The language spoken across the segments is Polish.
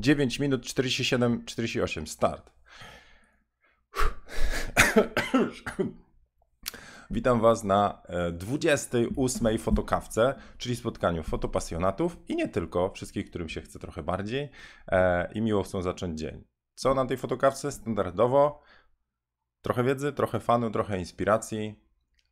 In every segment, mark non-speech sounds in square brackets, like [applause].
9 minut 47, 48, start. [coughs] Witam Was na 28 e, fotokawce, czyli spotkaniu fotopasjonatów i nie tylko, wszystkich, którym się chce trochę bardziej e, i miło chcą zacząć dzień. Co na tej fotokawce? Standardowo trochę wiedzy, trochę fanu, trochę inspiracji,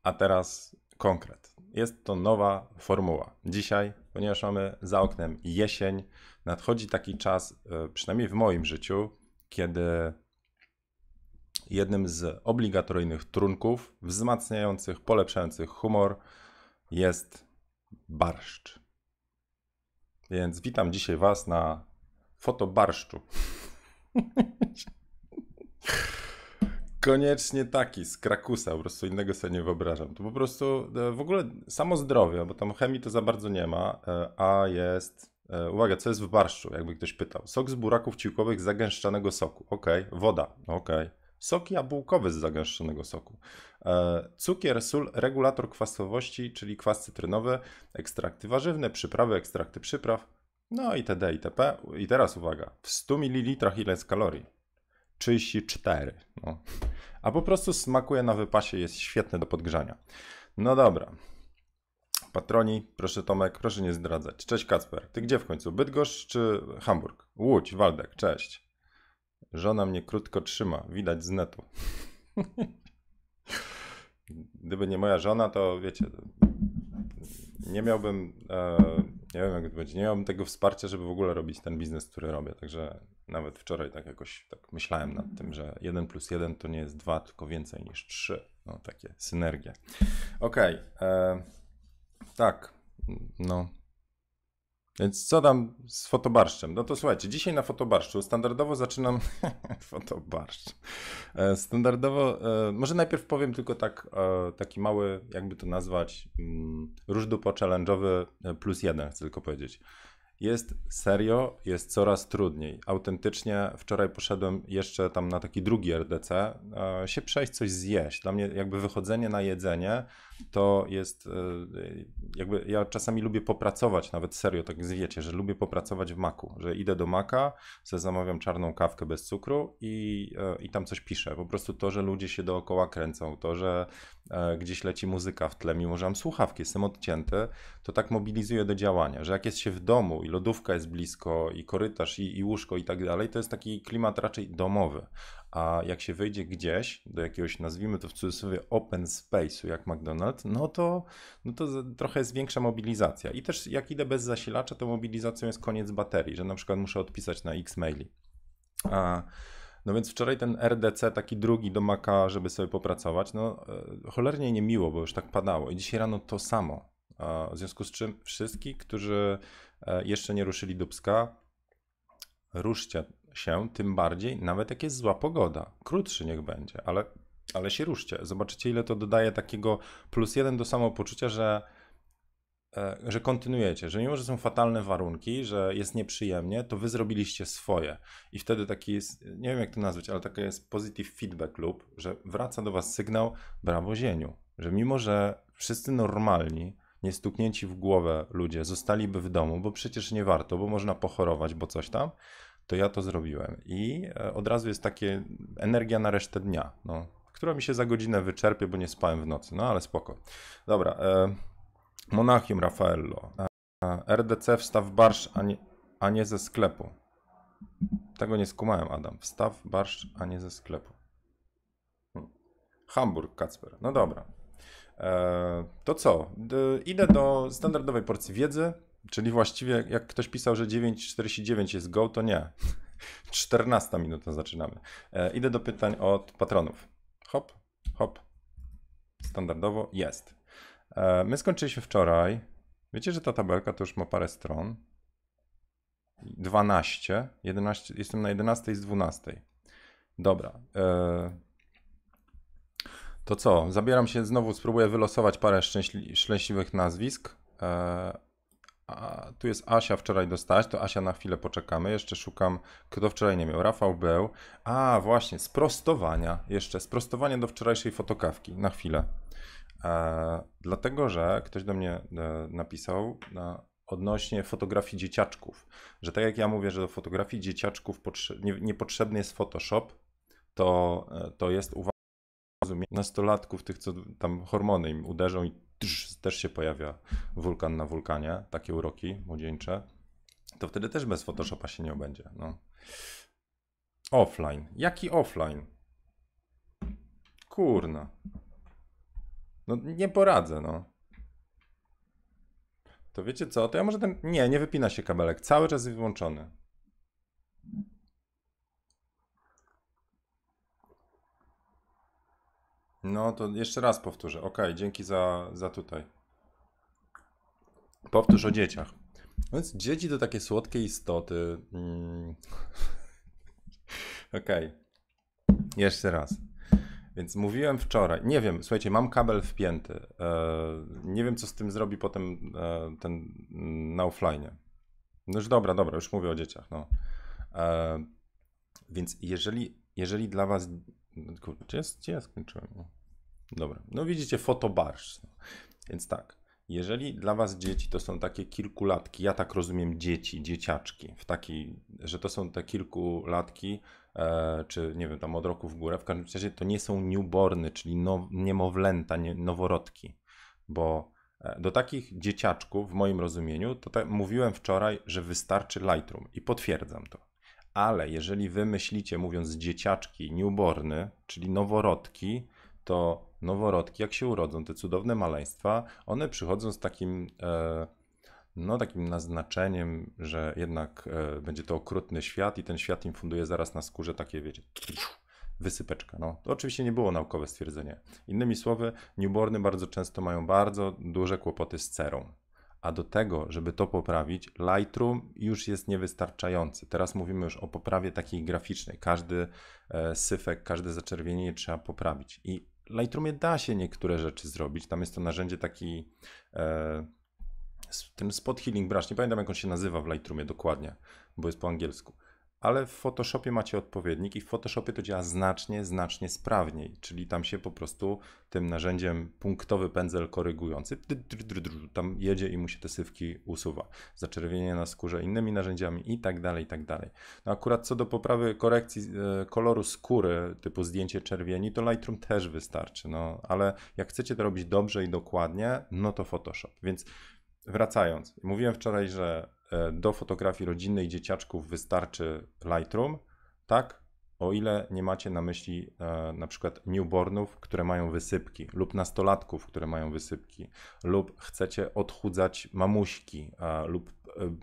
a teraz konkret. Jest to nowa formuła. Dzisiaj, ponieważ mamy za oknem jesień, nadchodzi taki czas, e, przynajmniej w moim życiu, kiedy jednym z obligatoryjnych trunków wzmacniających, polepszających humor jest barszcz. Więc witam dzisiaj Was na fotobarszczu. [laughs] Koniecznie taki z Krakusa, po prostu innego sobie nie wyobrażam. To po prostu e, w ogóle samo zdrowie, bo tam chemii to za bardzo nie ma, e, a jest E, uwaga, co jest w barszczu, jakby ktoś pytał. Sok z buraków ciłkowych z zagęszczanego soku. Ok, woda. Ok. Sok jabłkowy z zagęszczonego soku. E, cukier, sól, regulator kwasowości, czyli kwas cytrynowy, ekstrakty warzywne, przyprawy, ekstrakty przypraw, no i itp. I teraz uwaga, w 100 ml ile jest kalorii? 34. No. A po prostu smakuje na wypasie, jest świetny do podgrzania. No dobra, patroni. Proszę Tomek, proszę nie zdradzać. Cześć Kacper, ty gdzie w końcu? Bydgoszcz czy Hamburg? Łódź, Waldek, cześć. Żona mnie krótko trzyma, widać z netu. [laughs] Gdyby nie moja żona, to wiecie, nie miałbym, e, nie wiem jak to będzie, nie miałbym tego wsparcia, żeby w ogóle robić ten biznes, który robię. Także nawet wczoraj tak jakoś tak myślałem nad tym, że 1 plus 1 to nie jest 2, tylko więcej niż 3. No takie synergie. Okej. Okay, e, tak, no. Więc co tam z fotobarszczem? No to słuchajcie, dzisiaj na fotobarszczu standardowo zaczynam. [laughs] fotobarszcz. E, standardowo, e, może najpierw powiem tylko tak, e, taki mały, jakby to nazwać, mm, różdupo challenge'owy plus jeden, chcę tylko powiedzieć. Jest serio, jest coraz trudniej. Autentycznie wczoraj poszedłem jeszcze tam na taki drugi RDC, się przejść, coś zjeść. Dla mnie jakby wychodzenie na jedzenie to jest e, jakby ja czasami lubię popracować, nawet serio, tak wiecie, że lubię popracować w maku, że idę do maka, sobie zamawiam czarną kawkę bez cukru i, e, i tam coś piszę. Po prostu to, że ludzie się dookoła kręcą, to, że e, gdzieś leci muzyka w tle, mimo że mam słuchawki, jestem odcięty, to tak mobilizuje do działania, że jak jest się w domu i lodówka jest blisko i korytarz i, i łóżko i tak dalej, to jest taki klimat raczej domowy. A jak się wyjdzie gdzieś, do jakiegoś, nazwijmy to w cudzysłowie, open space'u, jak McDonald's, no to, no to trochę jest większa mobilizacja. I też jak idę bez zasilacza, to mobilizacją jest koniec baterii, że na przykład muszę odpisać na X-maili. A, no więc wczoraj ten RDC, taki drugi do Maka, żeby sobie popracować, no e, cholernie niemiło, bo już tak padało. I dzisiaj rano to samo. w związku z czym wszystkich, którzy e, jeszcze nie ruszyli do pska, ruszcie się tym bardziej, nawet jak jest zła pogoda. Krótszy niech będzie, ale, ale się ruszcie. Zobaczycie, ile to dodaje takiego plus jeden do samopoczucia, że, e, że kontynuujecie, że mimo, że są fatalne warunki, że jest nieprzyjemnie, to wy zrobiliście swoje. I wtedy taki jest, nie wiem jak to nazwać, ale taki jest positive feedback loop, że wraca do was sygnał brawo zieniu, że mimo, że wszyscy normalni, niestuknięci w głowę ludzie zostaliby w domu, bo przecież nie warto, bo można pochorować, bo coś tam, to ja to zrobiłem. I e, od razu jest takie energia na resztę dnia, no, która mi się za godzinę wyczerpie, bo nie spałem w nocy, no ale spoko. Dobra, e, Monachium Raffaello. E, RDC wstaw barsz, a nie, a nie ze sklepu. Tego nie skumałem, Adam. Wstaw barsz, a nie ze sklepu. Hm. Hamburg, Kacper. No dobra. E, to co? idę do standardowej porcji wiedzy. Czyli właściwie jak ktoś pisał, że 9.49 jest go, to nie. 14 minuta zaczynamy. E, idę do pytań od patronów. Hop, hop. Standardowo jest. E, my skończyliśmy wczoraj. Wiecie, że ta tabelka to już ma parę stron. 12, 11, jestem na 11 z 12. Dobra. E, to co? Zabieram się znowu, spróbuję wylosować parę szczęśli- szczęśliwych nazwisk. E, a, tu jest Asia wczoraj dostać, to Asia na chwilę poczekamy. Jeszcze szukam, kto wczoraj nie miał. Rafał był. A, właśnie, sprostowania. Jeszcze sprostowanie do wczorajszej fotokawki. Na chwilę. E, dlatego, że ktoś do mnie e, napisał na, e, odnośnie fotografii dzieciaczków, że tak jak ja mówię, że do fotografii dzieciaczków potrze- nie, niepotrzebny jest Photoshop, to, e, to jest uwaga nastolatków, tych, co tam hormony im uderzą i tsz, też się pojawia wulkan na wulkanie, takie uroki młodzieńcze, to wtedy też bez Photoshopa się nie obędzie. No. Offline. Jaki offline? Kurna. No nie poradzę, no. To wiecie co? To ja może ten... Nie, nie wypina się kabelek. Cały czas jest wyłączony. No to jeszcze raz powtórzę. Ok, dzięki za, za tutaj. Powtórz o dzieciach. więc dzieci to takie słodkie istoty. Mm. [laughs] ok, Jeszcze raz. Więc mówiłem wczoraj, nie wiem, słuchajcie, mam kabel wpięty. E, nie wiem, co z tym zrobi potem e, ten mm, na offline. No już dobra, dobra, już mówię o dzieciach. No. E, więc jeżeli, jeżeli dla was. Kurczę, gdzie, gdzie ja skończyłem? Dobra, no widzicie fotobarsz. No. Więc tak, jeżeli dla Was dzieci to są takie kilkulatki, ja tak rozumiem dzieci, dzieciaczki, w taki, że to są te kilkulatki, e, czy nie wiem, tam od roku w górę, w każdym razie to nie są newborny, czyli no, niemowlęta, nie, noworodki, bo e, do takich dzieciaczków, w moim rozumieniu, to tak, mówiłem wczoraj, że wystarczy Lightroom i potwierdzam to. Ale jeżeli wy myślicie, mówiąc dzieciaczki, newborny, czyli noworodki, to noworodki, jak się urodzą, te cudowne maleństwa, one przychodzą z takim, e, no, takim naznaczeniem, że jednak e, będzie to okrutny świat i ten świat im funduje zaraz na skórze takie, wiecie, wysypeczka. No, to oczywiście nie było naukowe stwierdzenie. Innymi słowy, newborny bardzo często mają bardzo duże kłopoty z cerą. A do tego, żeby to poprawić, Lightroom już jest niewystarczający. Teraz mówimy już o poprawie takiej graficznej. Każdy e, syfek, każde zaczerwienienie trzeba poprawić. I Lightroomie da się niektóre rzeczy zrobić. Tam jest to narzędzie taki e, ten spot healing brush. Nie pamiętam jak on się nazywa w Lightroomie dokładnie, bo jest po angielsku ale w Photoshopie macie odpowiednik i w Photoshopie to działa znacznie, znacznie sprawniej, czyli tam się po prostu tym narzędziem punktowy pędzel korygujący tam jedzie i mu się te sywki usuwa. Zaczerwienie na skórze innymi narzędziami i tak dalej, i tak dalej. No akurat co do poprawy korekcji e, koloru skóry typu zdjęcie czerwieni, to Lightroom też wystarczy, no ale jak chcecie to robić dobrze i dokładnie, no to Photoshop. Więc wracając, mówiłem wczoraj, że E, do fotografii rodzinnej dzieciaczków wystarczy Lightroom, tak? O ile nie macie na myśli e, na przykład newbornów, które mają wysypki, lub nastolatków, które mają wysypki, lub chcecie odchudzać mamuśki, e, lub e,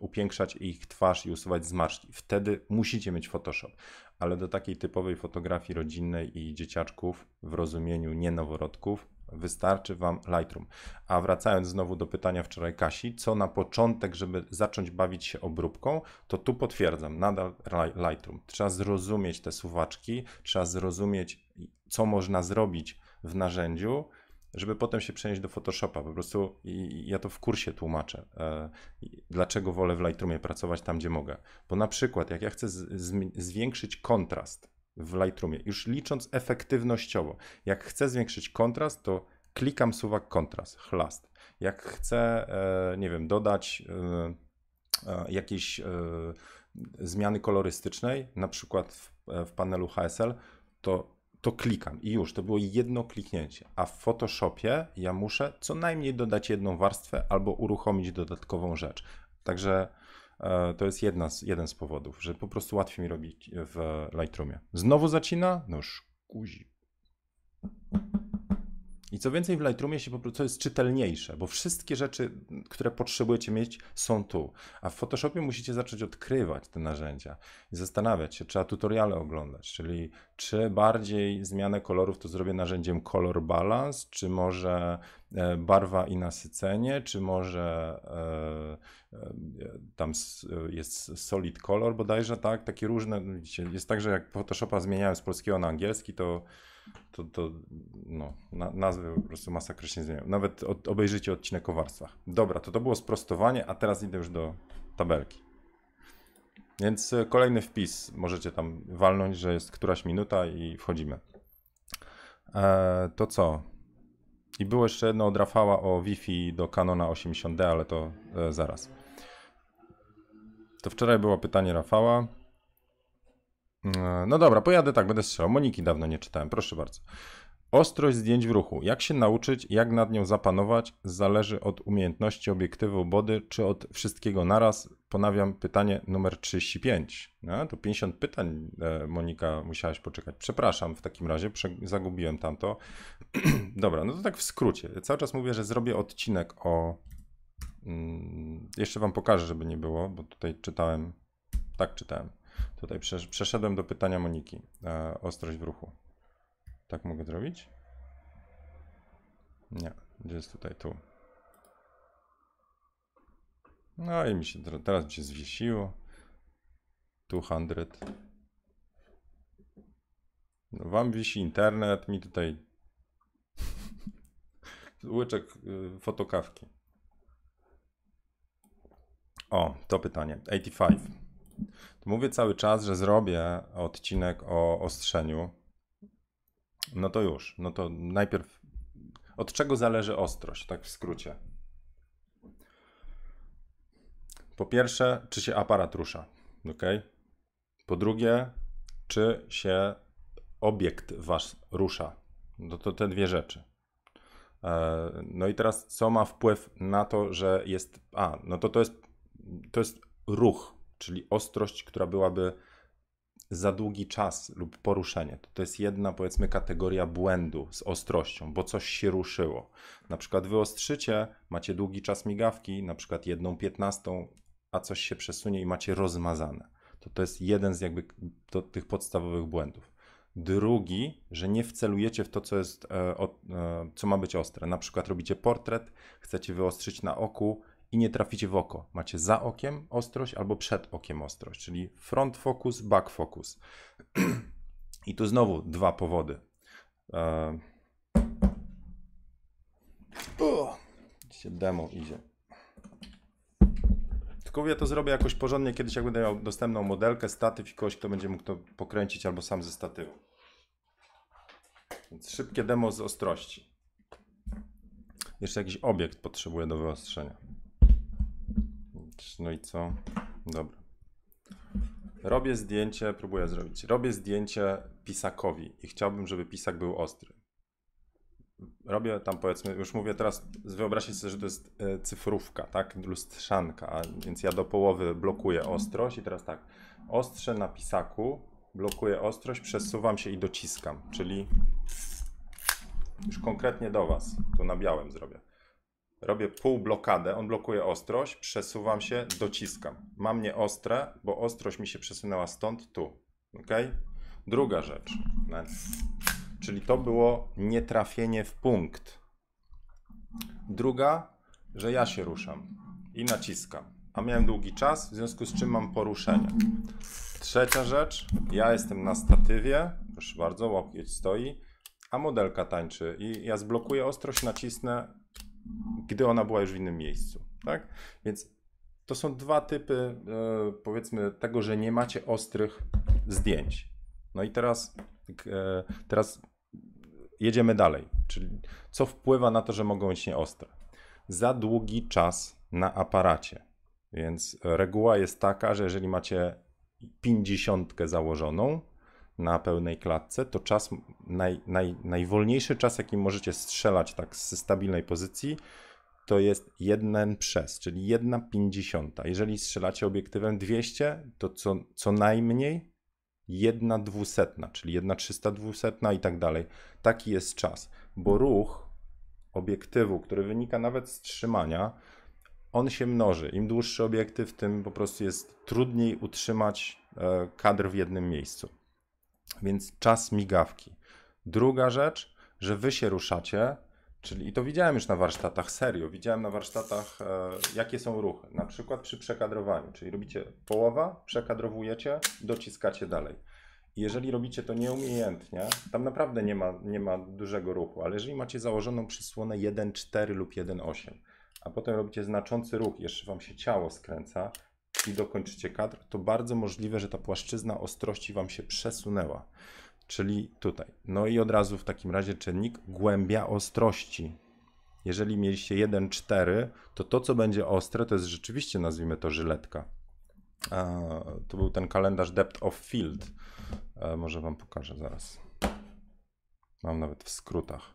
upiększać ich twarz i usuwać zmarszczki. wtedy musicie mieć Photoshop. Ale do takiej typowej fotografii rodzinnej i dzieciaczków w rozumieniu nie noworodków Wystarczy Wam Lightroom. A wracając znowu do pytania wczoraj Kasi, co na początek, żeby zacząć bawić się obróbką, to tu potwierdzam, nadal Lightroom. Trzeba zrozumieć te suwaczki, trzeba zrozumieć, co można zrobić w narzędziu, żeby potem się przenieść do Photoshopa. Po prostu ja to w kursie tłumaczę, e, dlaczego wolę w Lightroomie pracować tam, gdzie mogę. Bo na przykład, jak ja chcę zwiększyć kontrast, w Lightroomie. Już licząc efektywnościowo. Jak chcę zwiększyć kontrast, to klikam suwak kontrast, chlast. Jak chcę, e, nie wiem, dodać e, e, jakiejś zmiany kolorystycznej, na przykład w panelu HSL, to to klikam i już, to było jedno kliknięcie. A w Photoshopie ja muszę co najmniej dodać jedną warstwę albo uruchomić dodatkową rzecz. Także E, to jest jedna z, jeden z powodów, że po prostu łatwiej mi robić w Lightroomie. Znowu zacina? Noż, kuzi. I co więcej, w Lightroomie się po prostu jest czytelniejsze, bo wszystkie rzeczy, które potrzebujecie mieć, są tu. A w Photoshopie musicie zacząć odkrywać te narzędzia i zastanawiać się, trzeba tutoriale oglądać, czyli czy bardziej zmianę kolorów to zrobię narzędziem Color Balance, czy może e, barwa i nasycenie, czy może e, e, tam jest solid color bodajże, tak, takie różne, jest tak, że jak Photoshopa zmieniałem z polskiego na angielski, to to, to no, na, nazwy po prostu masakrycznie zmieniają. Nawet od, odcinek o warstwach. Dobra, to to było sprostowanie, a teraz idę już do tabelki. Więc e, kolejny wpis możecie tam walnąć, że jest któraś minuta i wchodzimy. E, to co? I było jeszcze jedno od Rafała o Wi-Fi do Canona 80D, ale to e, zaraz. To wczoraj było pytanie Rafała. E, no dobra, pojadę tak, będę strzelał. Moniki dawno nie czytałem, proszę bardzo. Ostrość zdjęć w ruchu. Jak się nauczyć, jak nad nią zapanować, zależy od umiejętności obiektywu body, czy od wszystkiego naraz. Ponawiam pytanie numer 35. No, to 50 pytań, e, Monika, musiałaś poczekać. Przepraszam, w takim razie zagubiłem tamto. [clears throat] Dobra, no to tak w skrócie. Cały czas mówię, że zrobię odcinek o. Mm, jeszcze wam pokażę, żeby nie było, bo tutaj czytałem. Tak czytałem. Tutaj przeszedłem do pytania Moniki. E, ostrość w ruchu. Tak mogę zrobić? Nie. Gdzie jest tutaj? Tu. No i mi się teraz mi się zwiesiło. 200. No, wam wisi internet, mi tutaj [laughs] łyczek y, fotokawki. O, to pytanie. 85 mówię cały czas, że zrobię odcinek o ostrzeniu, no to już, no to najpierw od czego zależy ostrość, tak w skrócie? Po pierwsze, czy się aparat rusza, ok? Po drugie, czy się obiekt wasz rusza. No to te dwie rzeczy. E, no i teraz co ma wpływ na to, że jest. A, no to to jest, to jest ruch czyli ostrość, która byłaby za długi czas lub poruszenie. To jest jedna, powiedzmy, kategoria błędu z ostrością, bo coś się ruszyło. Na przykład wyostrzycie, macie długi czas migawki, na przykład jedną piętnastą, a coś się przesunie i macie rozmazane. To, to jest jeden z jakby to, tych podstawowych błędów. Drugi, że nie wcelujecie w to, co, jest, e, o, e, co ma być ostre. Na przykład robicie portret, chcecie wyostrzyć na oku, i nie traficie w oko. Macie za okiem ostrość albo przed okiem ostrość, czyli front focus, back focus. [clears throat] I tu znowu dwa powody. Eee... się demo idzie. Tylko ja to zrobię jakoś porządnie kiedyś, jak będę miał dostępną modelkę, statyw i kogoś, kto będzie mógł to pokręcić albo sam ze statywu. Więc szybkie demo z ostrości. Jeszcze jakiś obiekt potrzebuję do wyostrzenia. No i co? Dobra. Robię zdjęcie, próbuję zrobić. Robię zdjęcie pisakowi i chciałbym, żeby pisak był ostry. Robię tam powiedzmy, już mówię teraz, wyobraźcie sobie, że to jest y, cyfrówka, tak? Lustrzanka, a więc ja do połowy blokuję ostrość i teraz tak. Ostrze na pisaku, blokuję ostrość, przesuwam się i dociskam, czyli już konkretnie do Was. Tu na białym zrobię robię pół blokadę, on blokuje ostrość, przesuwam się, dociskam. Mam nieostre, bo ostrość mi się przesunęła stąd tu. Ok? Druga rzecz. Czyli to było nietrafienie w punkt. Druga, że ja się ruszam i naciskam. A miałem długi czas, w związku z czym mam poruszenie. Trzecia rzecz, ja jestem na statywie, proszę bardzo, łokieć stoi, a modelka tańczy i ja zblokuję ostrość, nacisnę, gdy ona była już w innym miejscu. Tak? Więc to są dwa typy, e, powiedzmy, tego, że nie macie ostrych zdjęć. No i teraz, e, teraz jedziemy dalej. Czyli co wpływa na to, że mogą być nieostre? Za długi czas na aparacie. Więc reguła jest taka, że jeżeli macie 50 założoną, na pełnej klatce, to czas, naj, naj, najwolniejszy czas, jaki możecie strzelać tak z stabilnej pozycji, to jest 1 przez, czyli 1 pięćdziesiąta. Jeżeli strzelacie obiektywem 200, to co, co najmniej 1 dwusetna, czyli 1 trzysta dwusetna i tak dalej. Taki jest czas, bo ruch obiektywu, który wynika nawet z trzymania, on się mnoży. Im dłuższy obiektyw, tym po prostu jest trudniej utrzymać e, kadr w jednym miejscu. Więc czas migawki. Druga rzecz, że wy się ruszacie, czyli i to widziałem już na warsztatach, serio, widziałem na warsztatach, e, jakie są ruchy. Na przykład przy przekadrowaniu, czyli robicie połowa, przekadrowujecie, dociskacie dalej. I jeżeli robicie to nieumiejętnie, tam naprawdę nie ma, nie ma dużego ruchu, ale jeżeli macie założoną przysłonę 1,4 lub 1,8, a potem robicie znaczący ruch, jeszcze wam się ciało skręca, i dokończycie kadr, to bardzo możliwe, że ta płaszczyzna ostrości Wam się przesunęła, czyli tutaj. No i od razu w takim razie czynnik głębia ostrości. Jeżeli mieliście 1,4, to to, co będzie ostre, to jest rzeczywiście, nazwijmy to, żyletka. A, to był ten kalendarz Depth of Field. A, e, może Wam pokażę zaraz. Mam nawet w skrótach.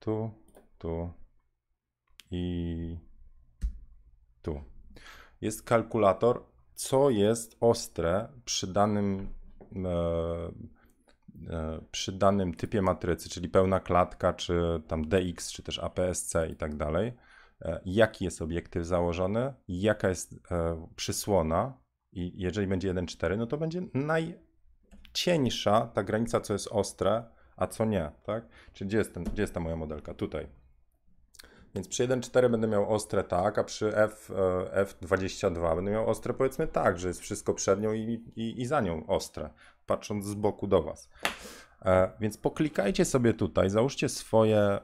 Tu, tu i tu jest kalkulator, co jest ostre przy danym, e, e, przy danym typie matrycy, czyli pełna klatka, czy tam DX, czy też APS-C i tak dalej. E, jaki jest obiektyw założony, jaka jest przysłona, i jeżeli będzie 1,4, no to będzie najcieńsza ta granica, co jest ostre, a co nie, tak? Czyli gdzie jest, ten, gdzie jest ta moja modelka? Tutaj. Więc przy 1.4 będę miał ostre tak, a przy F, e, F22 będę miał ostre powiedzmy tak, że jest wszystko przed nią i, i, i za nią ostre, patrząc z boku do Was. E, więc poklikajcie sobie tutaj, załóżcie swoje, e,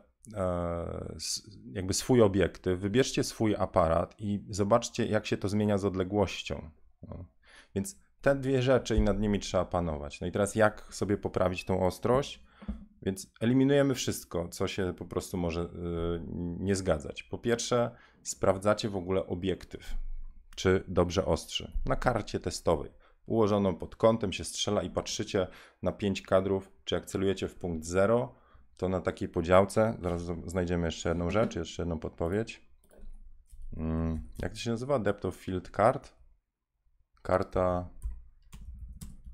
jakby swój obiektyw, wybierzcie swój aparat i zobaczcie, jak się to zmienia z odległością. No. Więc te dwie rzeczy i nad nimi trzeba panować. No i teraz jak sobie poprawić tą ostrość? Więc eliminujemy wszystko, co się po prostu może y, nie zgadzać. Po pierwsze, sprawdzacie w ogóle obiektyw, czy dobrze ostrzy. Na karcie testowej, ułożoną pod kątem, się strzela i patrzycie na 5 kadrów, czy jak celujecie w punkt 0, to na takiej podziałce, zaraz znajdziemy jeszcze jedną rzecz, jeszcze jedną podpowiedź. Mm, jak to się nazywa? Depth of Field Card? Karta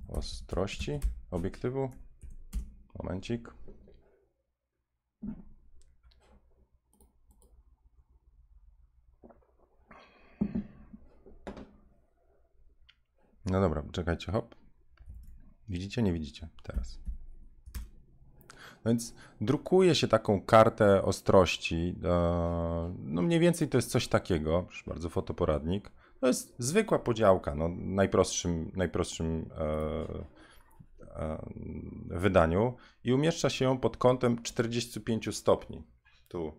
ostrości obiektywu? Momencik. No dobra, czekajcie, hop. Widzicie, nie widzicie teraz. No więc drukuje się taką kartę ostrości. E, no mniej więcej to jest coś takiego, bardzo fotoporadnik. To jest zwykła podziałka, no najprostszym, najprostszym e, wydaniu i umieszcza się ją pod kątem 45 stopni. Tu.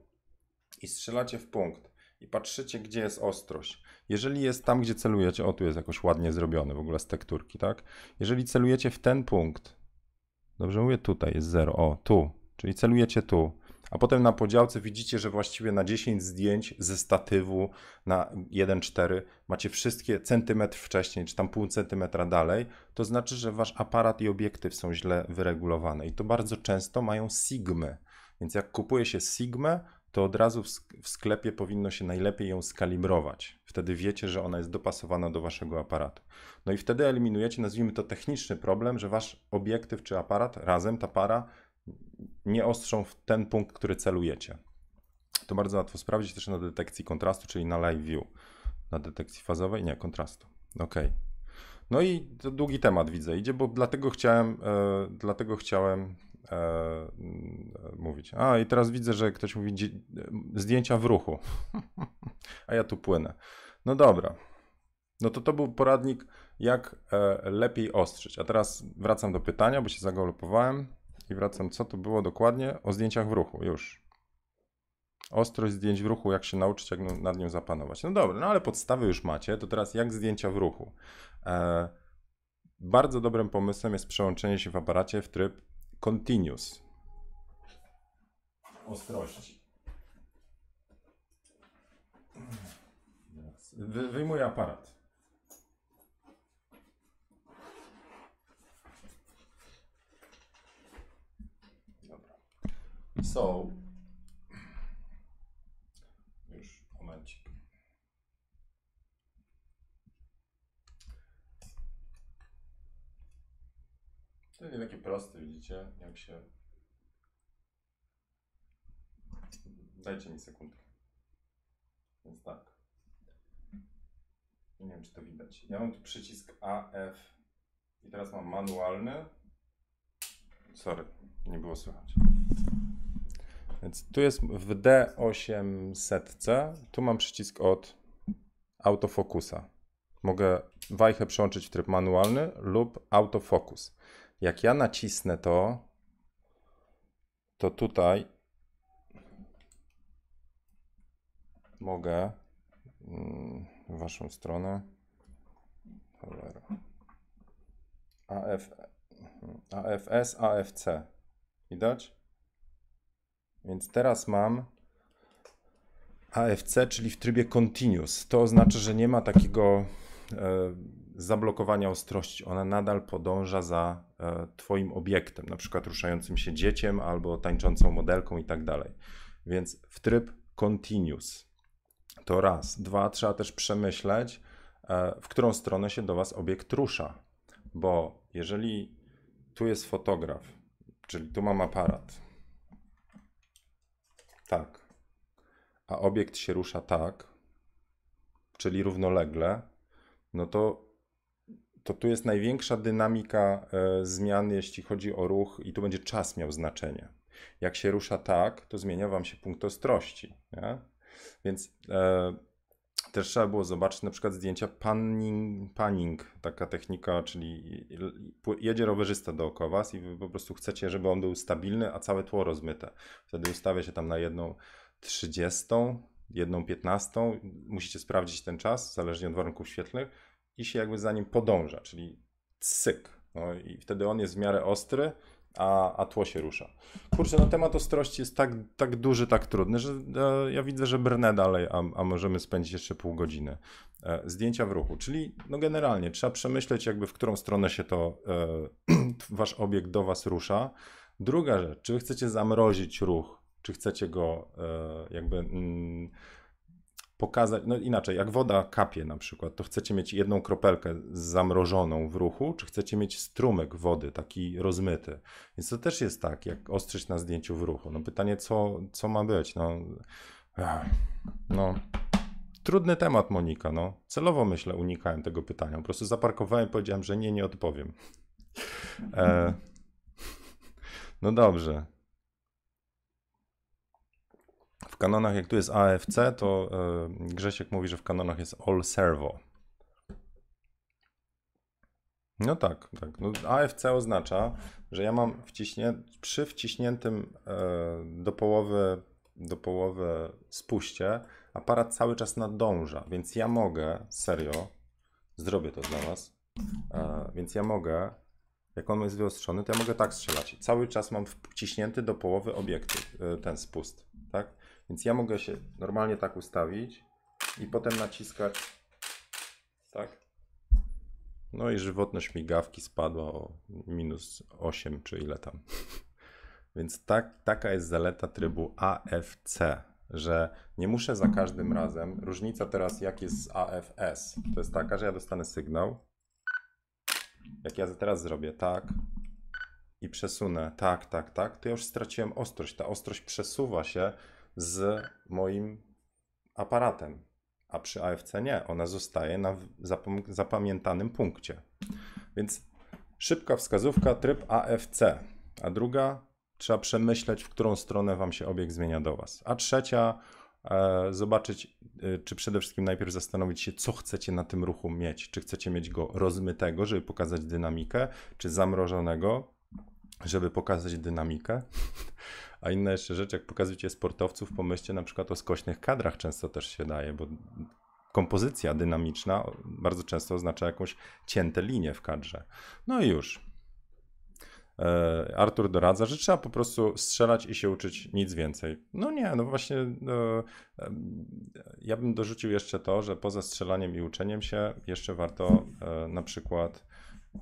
I strzelacie w punkt. I patrzycie, gdzie jest ostrość. Jeżeli jest tam, gdzie celujecie, o tu jest jakoś ładnie zrobiony w ogóle z tekturki, tak? Jeżeli celujecie w ten punkt, dobrze mówię, tutaj jest 0, o tu, czyli celujecie tu, a potem na podziałce widzicie, że właściwie na 10 zdjęć ze statywu na 1,4 macie wszystkie centymetr wcześniej, czy tam pół centymetra dalej. To znaczy, że wasz aparat i obiektyw są źle wyregulowane i to bardzo często mają sigmy. Więc jak kupuje się sigmę, to od razu w sklepie powinno się najlepiej ją skalibrować. Wtedy wiecie, że ona jest dopasowana do waszego aparatu. No i wtedy eliminujecie, nazwijmy to techniczny problem, że wasz obiektyw czy aparat razem, ta para nie ostrzą w ten punkt, który celujecie. To bardzo łatwo sprawdzić też na detekcji kontrastu, czyli na live view. Na detekcji fazowej? Nie, kontrastu. OK. No i to długi temat widzę idzie, bo dlatego chciałem, e, dlatego chciałem e, mówić. A i teraz widzę, że ktoś mówi e, zdjęcia w ruchu. [laughs] A ja tu płynę. No dobra. No to to był poradnik, jak e, lepiej ostrzyć. A teraz wracam do pytania, bo się zagolopowałem i wracam, co to było dokładnie o zdjęciach w ruchu, już. Ostrość zdjęć w ruchu, jak się nauczyć, jak nad nią zapanować. No dobra, no ale podstawy już macie, to teraz jak zdjęcia w ruchu. E, bardzo dobrym pomysłem jest przełączenie się w aparacie w tryb continuous. Ostrości. Wy, wyjmuję aparat. I są. Już, momencik. To nie takie proste, widzicie, jak się... Dajcie mi sekundę. Więc tak. Nie wiem, czy to widać. Ja mam tu przycisk AF i teraz mam manualny. Sorry, nie było słychać. Więc tu jest w D800, tu mam przycisk od autofokusa. Mogę wajchę przełączyć w tryb manualny lub autofokus. Jak ja nacisnę to, to tutaj mogę w mm, waszą stronę. AF, mhm, AFS, AFC. Widać? Więc teraz mam AFC, czyli w trybie continuous. To oznacza, że nie ma takiego e, zablokowania ostrości. Ona nadal podąża za e, Twoim obiektem, na przykład ruszającym się dzieciem albo tańczącą modelką i tak dalej. Więc w tryb continuous. To raz. Dwa, trzeba też przemyśleć, e, w którą stronę się do Was obiekt rusza. Bo jeżeli tu jest fotograf, czyli tu mam aparat, tak. A obiekt się rusza tak, czyli równolegle, no to, to tu jest największa dynamika e, zmian, jeśli chodzi o ruch, i tu będzie czas miał znaczenie. Jak się rusza tak, to zmienia wam się punkt ostrości. Nie? Więc e, też trzeba było zobaczyć na przykład zdjęcia panning, panning taka technika, czyli jedzie rowerzysta dookoła was i wy po prostu chcecie, żeby on był stabilny, a całe tło rozmyte. Wtedy ustawia się tam na jedną trzydziestą, jedną piętnastą, musicie sprawdzić ten czas, zależnie od warunków świetlnych i się jakby za nim podąża, czyli cyk. No i wtedy on jest w miarę ostry, a, a tło się rusza. Kurczę, no temat ostrości jest tak, tak duży, tak trudny, że e, ja widzę, że brnę dalej, a, a możemy spędzić jeszcze pół godziny. E, zdjęcia w ruchu, czyli no generalnie trzeba przemyśleć jakby w którą stronę się to e, [clears throat] wasz obiekt do was rusza. Druga rzecz, czy chcecie zamrozić ruch, czy chcecie go e, jakby... Mm, pokazać, no inaczej, jak woda kapie na przykład, to chcecie mieć jedną kropelkę zamrożoną w ruchu, czy chcecie mieć strumyk wody taki rozmyty. Więc to też jest tak, jak ostrzyć na zdjęciu w ruchu. No pytanie, co, co ma być? No, no, trudny temat, Monika. No. Celowo myślę, unikałem tego pytania. Po prostu zaparkowałem i powiedziałem, że nie, nie odpowiem. E, no dobrze. W kanonach, jak tu jest AFC, to e, Grzesiek mówi, że w kanonach jest all servo. No tak, tak. No, AFC oznacza, że ja mam wciśnie, przy wciśniętym e, do połowy, do połowy spuście aparat cały czas nadąża, więc ja mogę, serio, zrobię to dla Was, e, więc ja mogę jak on jest wyostrzony, to ja mogę tak strzelać. Cały czas mam wciśnięty do połowy obiektu ten spust. Więc ja mogę się normalnie tak ustawić i potem naciskać tak. No i żywotność migawki spadła o minus 8 czy ile tam. [laughs] Więc tak, taka jest zaleta trybu AFC, że nie muszę za każdym razem. Różnica teraz jak jest z AFS, to jest taka, że ja dostanę sygnał. Jak ja teraz zrobię tak i przesunę tak, tak, tak, to ja już straciłem ostrość. Ta ostrość przesuwa się z moim aparatem, a przy AFC nie. Ona zostaje na zapamiętanym punkcie. Więc szybka wskazówka, tryb AFC. A druga, trzeba przemyśleć, w którą stronę Wam się obieg zmienia do Was. A trzecia, e, zobaczyć, e, czy przede wszystkim najpierw zastanowić się, co chcecie na tym ruchu mieć. Czy chcecie mieć go rozmytego, żeby pokazać dynamikę, czy zamrożonego, żeby pokazać dynamikę. A inna jeszcze rzecz, jak pokazujecie sportowców, pomyślcie na przykład o skośnych kadrach często też się daje, bo kompozycja dynamiczna bardzo często oznacza jakąś cięte linię w kadrze. No i już. E, Artur doradza, że trzeba po prostu strzelać i się uczyć nic więcej. No nie, no właśnie no, ja bym dorzucił jeszcze to, że poza strzelaniem i uczeniem się jeszcze warto na przykład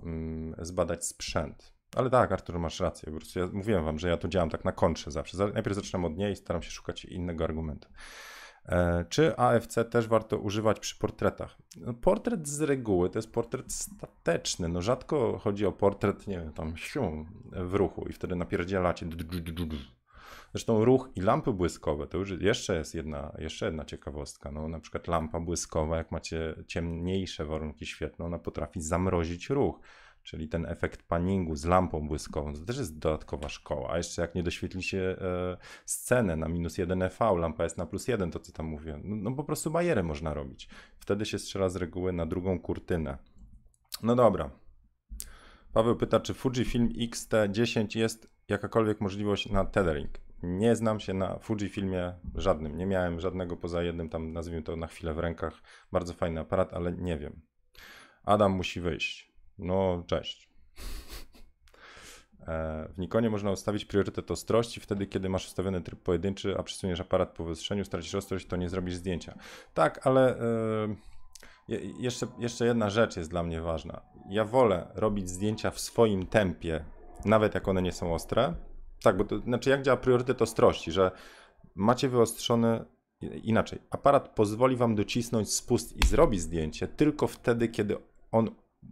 mm, zbadać sprzęt. Ale tak, Artur, masz rację. Po prostu ja mówiłem wam, że ja to działam tak na kontrze zawsze. Najpierw zaczynam od niej i staram się szukać innego argumentu. E, czy AFC też warto używać przy portretach? No, portret z reguły to jest portret stateczny. No rzadko chodzi o portret, nie wiem, tam sium w ruchu i wtedy napierdzielacie. Zresztą ruch i lampy błyskowe to już jeszcze jest jedna, jeszcze jedna ciekawostka. No, na przykład lampa błyskowa, jak macie ciemniejsze warunki świetlne, ona potrafi zamrozić ruch. Czyli ten efekt paningu z lampą błyskową, to też jest dodatkowa szkoła. A jeszcze jak nie doświetli się e, scenę na minus 1 EV, lampa jest na plus 1, to co tam mówię, no, no po prostu bajery można robić. Wtedy się strzela z reguły na drugą kurtynę. No dobra. Paweł pyta, czy Fujifilm XT10 jest jakakolwiek możliwość na tethering? Nie znam się na Fujifilmie żadnym. Nie miałem żadnego poza jednym, tam nazwijmy to na chwilę w rękach. Bardzo fajny aparat, ale nie wiem. Adam musi wyjść. No, cześć. E, w Nikonie można ustawić priorytet ostrości wtedy, kiedy masz ustawiony tryb pojedynczy, a przesuniesz aparat po wystrzeniu, stracisz ostrość, to nie zrobisz zdjęcia. Tak, ale e, jeszcze, jeszcze jedna rzecz jest dla mnie ważna. Ja wolę robić zdjęcia w swoim tempie, nawet jak one nie są ostre. Tak, bo to znaczy jak działa priorytet ostrości, że macie wyostrzone inaczej. Aparat pozwoli wam docisnąć spust i zrobić zdjęcie tylko wtedy, kiedy on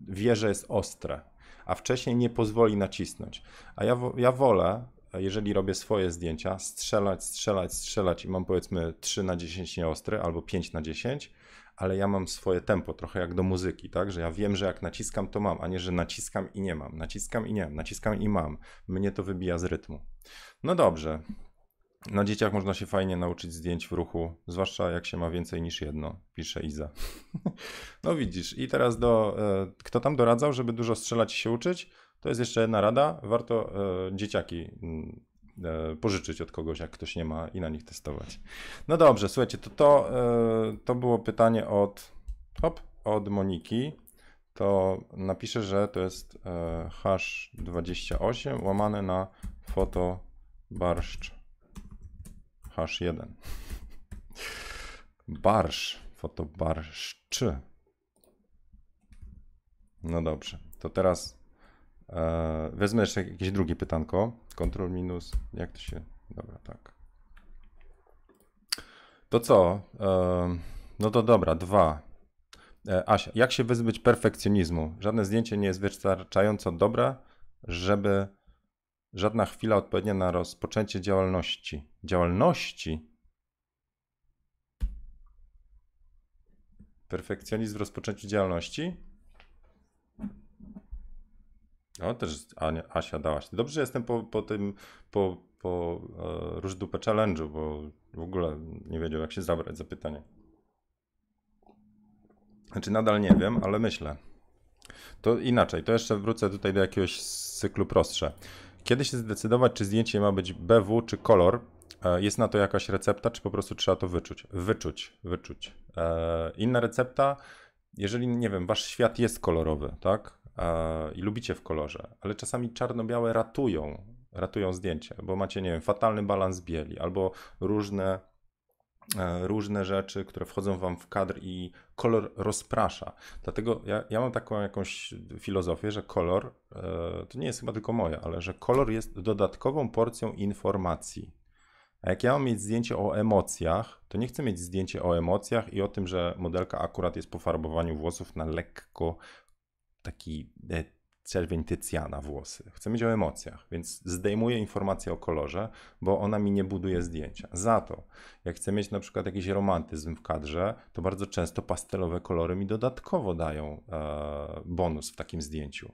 wie, że jest ostre, a wcześniej nie pozwoli nacisnąć. A ja, ja wolę, jeżeli robię swoje zdjęcia, strzelać, strzelać, strzelać i mam powiedzmy 3 na 10 nieostre albo 5 na 10, ale ja mam swoje tempo, trochę jak do muzyki, tak? Że ja wiem, że jak naciskam, to mam, a nie, że naciskam i nie mam, naciskam i nie mam, naciskam i mam. Mnie to wybija z rytmu. No dobrze, na dzieciach można się fajnie nauczyć zdjęć w ruchu, zwłaszcza jak się ma więcej niż jedno, pisze Iza. [laughs] no widzisz, i teraz do. E, kto tam doradzał, żeby dużo strzelać i się uczyć? To jest jeszcze jedna rada. Warto e, dzieciaki mm, e, pożyczyć od kogoś, jak ktoś nie ma, i na nich testować. No dobrze, słuchajcie, to, to, to było pytanie od. Hop, od Moniki. To napiszę, że to jest hash 28 łamane na foto barszcz H1. Barsz, fotobarszczy. No dobrze, to teraz e, wezmę jeszcze jakieś drugie pytanko. Ctrl minus, jak to się... Dobra, tak. To co? E, no to dobra, dwa. E, Asia, jak się wyzbyć perfekcjonizmu? Żadne zdjęcie nie jest wystarczająco dobre, żeby żadna chwila odpowiednia na rozpoczęcie działalności. Działalności? Perfekcjonizm w rozpoczęciu działalności? O, też Asia dałaś. Dobrze, że jestem po, po tym, po, po e, różdupę challenge'u, bo w ogóle nie wiedział, jak się zabrać za pytanie. Znaczy, nadal nie wiem, ale myślę. To inaczej, to jeszcze wrócę tutaj do jakiegoś cyklu prostsze. Kiedy się zdecydować, czy zdjęcie ma być BW czy kolor? E, jest na to jakaś recepta, czy po prostu trzeba to wyczuć? Wyczuć, wyczuć. E, inna recepta, jeżeli, nie wiem, wasz świat jest kolorowy, tak? E, I lubicie w kolorze, ale czasami czarno-białe ratują, ratują zdjęcie, bo macie, nie wiem, fatalny balans bieli albo różne E, różne rzeczy, które wchodzą wam w kadr i kolor rozprasza. Dlatego ja, ja mam taką jakąś filozofię, że kolor e, to nie jest chyba tylko moja, ale że kolor jest dodatkową porcją informacji. A jak ja mam mieć zdjęcie o emocjach, to nie chcę mieć zdjęcie o emocjach i o tym, że modelka akurat jest po farbowaniu włosów na lekko taki e, czerwień Tycjana włosy. Chcę mieć o emocjach, więc zdejmuję informację o kolorze, bo ona mi nie buduje zdjęcia. Za to, jak chcę mieć na przykład jakiś romantyzm w kadrze, to bardzo często pastelowe kolory mi dodatkowo dają e, bonus w takim zdjęciu.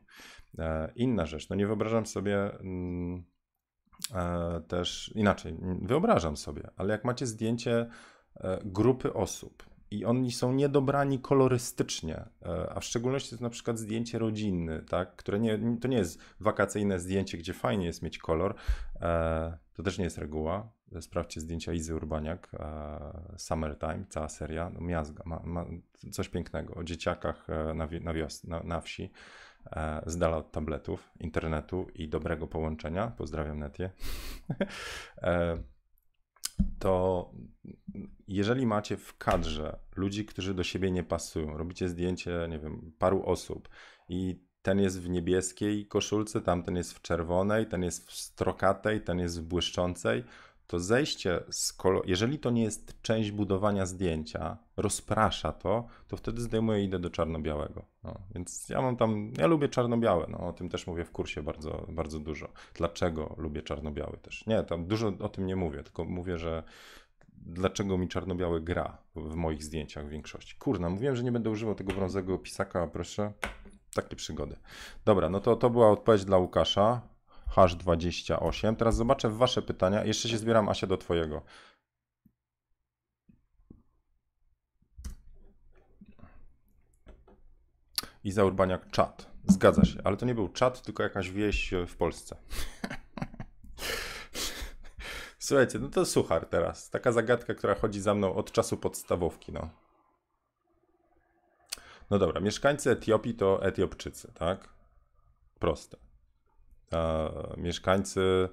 E, inna rzecz, no nie wyobrażam sobie. Mm, e, też inaczej, wyobrażam sobie, ale jak macie zdjęcie e, grupy osób, i oni są niedobrani kolorystycznie, e, a w szczególności to jest na przykład zdjęcie rodzinne, tak? które nie, to nie jest wakacyjne zdjęcie, gdzie fajnie jest mieć kolor, e, to też nie jest reguła. Sprawdźcie zdjęcia Izy Urbaniak, e, Summertime, cała seria, no miazga, ma, ma coś pięknego o dzieciakach na, na, wios, na, na wsi, z dala od tabletów, internetu i dobrego połączenia. Pozdrawiam Netie. [laughs] to jeżeli macie w kadrze ludzi, którzy do siebie nie pasują, robicie zdjęcie, nie wiem, paru osób i ten jest w niebieskiej koszulce, tamten jest w czerwonej, ten jest w strokatej, ten jest w błyszczącej, to zejście z kolor... jeżeli to nie jest część budowania zdjęcia, rozprasza to, to wtedy zdejmuję i idę do czarno-białego. No, więc ja mam tam, ja lubię czarno-białe, no, o tym też mówię w kursie bardzo, bardzo dużo. Dlaczego lubię czarno-biały też? Nie, tam dużo o tym nie mówię, tylko mówię, że dlaczego mi czarno-biały gra w moich zdjęciach w większości. Kurna, mówiłem, że nie będę używał tego brązowego pisaka, a proszę, takie przygody. Dobra, no to to była odpowiedź dla Łukasza. H28. Teraz zobaczę Wasze pytania. Jeszcze się zbieram, Asia, do Twojego. Iza Urbaniak, czat. Zgadza się, ale to nie był czat, tylko jakaś wieś e, w Polsce. [laughs] Słuchajcie, no to suchar teraz. Taka zagadka, która chodzi za mną od czasu podstawówki, no. No dobra, mieszkańcy Etiopii to Etiopczycy, tak? Proste e, mieszkańcy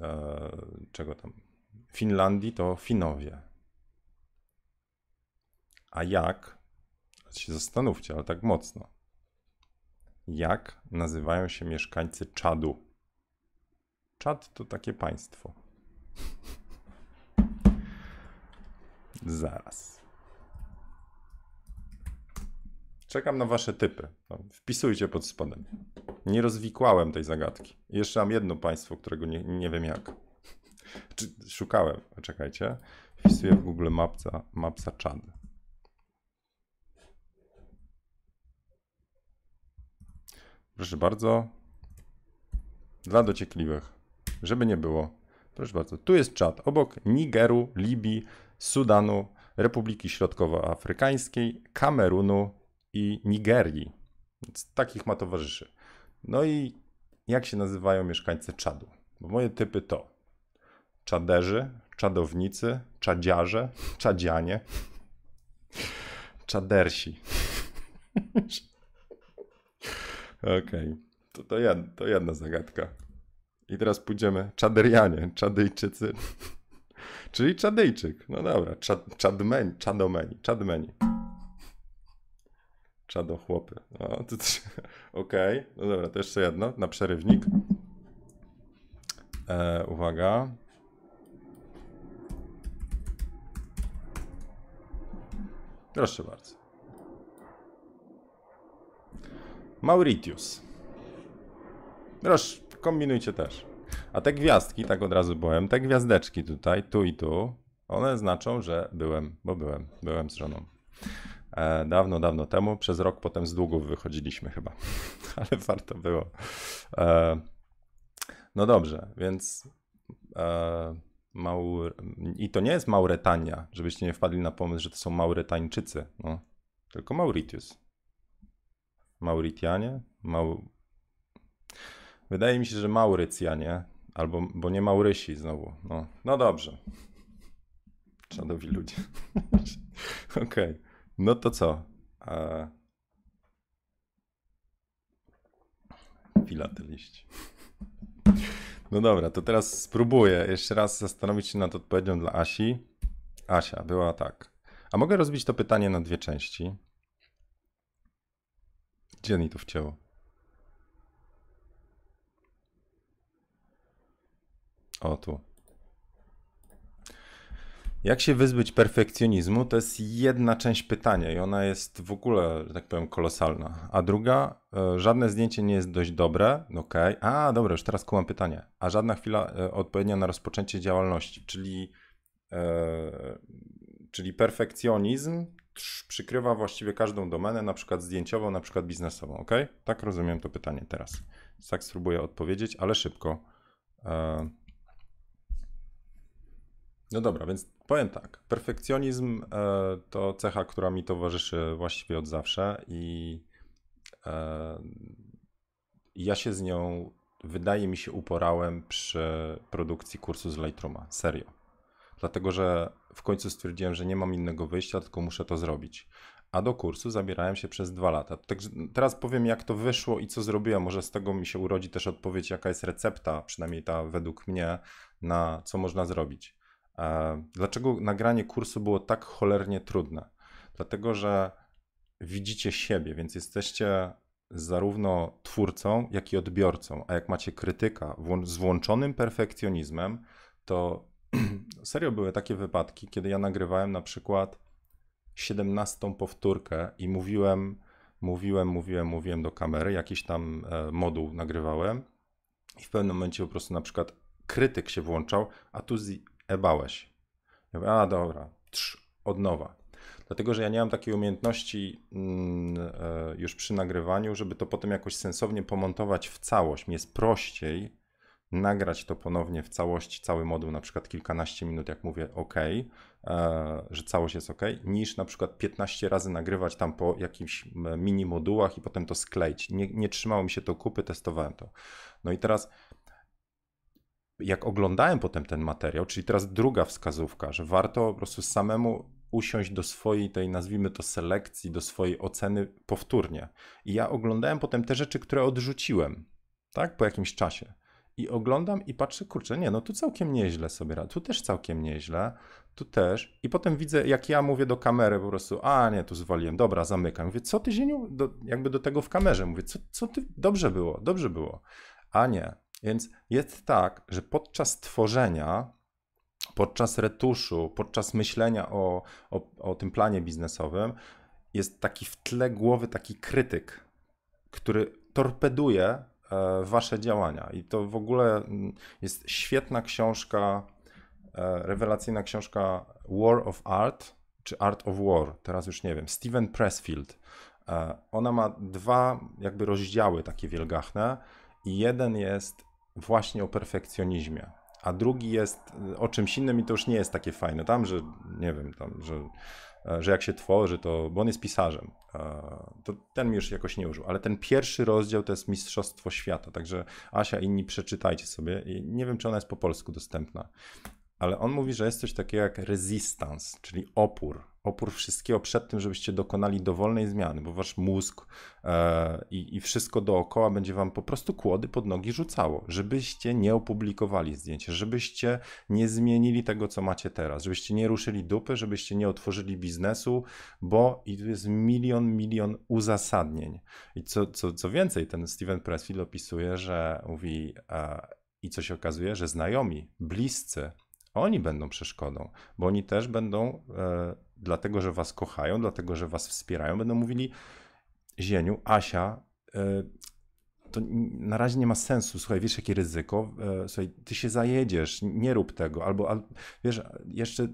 e, czego tam? Finlandii to Finowie. A jak? Się zastanówcie, ale tak mocno. Jak nazywają się mieszkańcy Czadu? Czad to takie państwo. [laughs] Zaraz. Czekam na Wasze typy. No, wpisujcie pod spodem. Nie rozwikłałem tej zagadki. jeszcze mam jedno państwo, którego nie, nie wiem jak. Czy, szukałem, czekajcie. Wpisuję w Google Mapsa, Mapsa Czad. Proszę bardzo. Dla dociekliwych. Żeby nie było. Proszę bardzo. Tu jest czat. Obok Nigeru, Libii, Sudanu, Republiki Środkowoafrykańskiej, Kamerunu i Nigerii. Więc takich ma towarzyszy. No i jak się nazywają mieszkańcy Czadu? Bo moje typy to czaderzy, czadownicy, czadziarze, czadzianie, czadersi. [laughs] Okej, okay. to, to, jedna, to jedna zagadka. I teraz pójdziemy. Czaderianie, Czadyjczycy. [laughs] Czyli Czadyjczyk. No dobra, czad, Czadmeni, Czadomeni, Czadmeni. Czado chłopy. to, to, [laughs] Okej, okay. no dobra, to jeszcze jedno na przerywnik. E, uwaga. Proszę bardzo. Mauritius. Proszę, kombinujcie też. A te gwiazdki, tak od razu byłem, te gwiazdeczki tutaj, tu i tu, one znaczą, że byłem, bo byłem, byłem z żoną. E, dawno, dawno temu. Przez rok potem z długów wychodziliśmy chyba, [laughs] ale warto było. E, no dobrze, więc e, Maur... i to nie jest Mauretania, żebyście nie wpadli na pomysł, że to są Mauretańczycy, no. tylko Mauritius. Mauritianie? Mau... Wydaje mi się, że Maurycjanie, albo, bo nie Maurysi znowu. No, no dobrze. Czadowi ludzie. [laughs] Okej. Okay. No to co? E... Filateliści. No dobra, to teraz spróbuję jeszcze raz zastanowić się nad odpowiedzią dla Asi. Asia, była tak. A mogę rozbić to pytanie na dwie części? Gdzie mi to wcięło? O, tu. Jak się wyzbyć perfekcjonizmu? To jest jedna część pytania i ona jest w ogóle, że tak powiem, kolosalna. A druga, e, żadne zdjęcie nie jest dość dobre. Okej, okay. a dobra, już teraz kumam pytanie. A żadna chwila e, odpowiednia na rozpoczęcie działalności, czyli, e, czyli perfekcjonizm przykrywa właściwie każdą domenę, na przykład zdjęciową, na przykład biznesową, ok? Tak rozumiem to pytanie teraz. Tak spróbuję odpowiedzieć, ale szybko. No dobra, więc Powiem tak, perfekcjonizm e, to cecha, która mi towarzyszy właściwie od zawsze i e, ja się z nią, wydaje mi się, uporałem przy produkcji kursu z Lightrooma. Serio. Dlatego, że w końcu stwierdziłem, że nie mam innego wyjścia, tylko muszę to zrobić. A do kursu zabierałem się przez dwa lata. Także teraz powiem, jak to wyszło i co zrobiłem. Może z tego mi się urodzi też odpowiedź, jaka jest recepta, przynajmniej ta według mnie, na co można zrobić. Dlaczego nagranie kursu było tak cholernie trudne? Dlatego, że widzicie siebie, więc jesteście zarówno twórcą, jak i odbiorcą. A jak macie krytyka z włączonym perfekcjonizmem, to [clears throat] serio były takie wypadki, kiedy ja nagrywałem na przykład 17 powtórkę i mówiłem, mówiłem, mówiłem, mówiłem do kamery, jakiś tam e, moduł nagrywałem i w pewnym momencie po prostu na przykład krytyk się włączał, a tu ebałeś. Ja mówię, a dobra, trz, od nowa. Dlatego, że ja nie mam takiej umiejętności mm, e, już przy nagrywaniu, żeby to potem jakoś sensownie pomontować w całość. Mi jest prościej nagrać to ponownie w całości, cały moduł, na przykład kilkanaście minut, jak mówię, OK, e, że całość jest OK, niż na przykład 15 razy nagrywać tam po jakimś mini modułach i potem to skleić. Nie, nie trzymało mi się to kupy, testowałem to. No i teraz jak oglądałem potem ten materiał, czyli teraz druga wskazówka, że warto po prostu samemu usiąść do swojej tej, nazwijmy to, selekcji, do swojej oceny powtórnie. I ja oglądałem potem te rzeczy, które odrzuciłem, tak, po jakimś czasie. I oglądam i patrzę, kurczę, nie, no tu całkiem nieźle sobie radzę, tu też całkiem nieźle, tu też. I potem widzę, jak ja mówię do kamery po prostu, a nie, tu zwaliłem, dobra, zamykam. Mówię, co ty, Zieniu, do, jakby do tego w kamerze, mówię, co, co ty, dobrze było, dobrze było. A nie, więc jest tak, że podczas tworzenia, podczas retuszu, podczas myślenia o, o, o tym planie biznesowym, jest taki w tle głowy taki krytyk, który torpeduje e, wasze działania. I to w ogóle mm, jest świetna książka, e, rewelacyjna książka War of Art czy Art of War, teraz już nie wiem, Steven Pressfield. E, ona ma dwa jakby rozdziały takie wielgachne i jeden jest właśnie o perfekcjonizmie. A drugi jest y, o czymś innym i to już nie jest takie fajne. Tam, że nie wiem, tam, że, e, że jak się tworzy, to. Bo on jest pisarzem. To ten mi już jakoś nie użył. Ale ten pierwszy rozdział to jest Mistrzostwo Świata. Także Asia, inni przeczytajcie sobie. I nie wiem, czy ona jest po polsku dostępna. Ale on mówi, że jest coś takiego jak resistance, czyli opór opór wszystkiego przed tym, żebyście dokonali dowolnej zmiany, bo wasz mózg e, i, i wszystko dookoła będzie wam po prostu kłody pod nogi rzucało, żebyście nie opublikowali zdjęcia, żebyście nie zmienili tego, co macie teraz, żebyście nie ruszyli dupy, żebyście nie otworzyli biznesu, bo i tu jest milion, milion uzasadnień. I co, co, co więcej, ten Steven Pressfield opisuje, że mówi e, i co się okazuje, że znajomi, bliscy, oni będą przeszkodą, bo oni też będą e, dlatego że was kochają, dlatego że was wspierają, będą mówili: Zieniu, Asia, e, to na razie nie ma sensu, słuchaj, wiesz jakie ryzyko, e, słuchaj, ty się zajedziesz, nie rób tego, albo, albo wiesz, jeszcze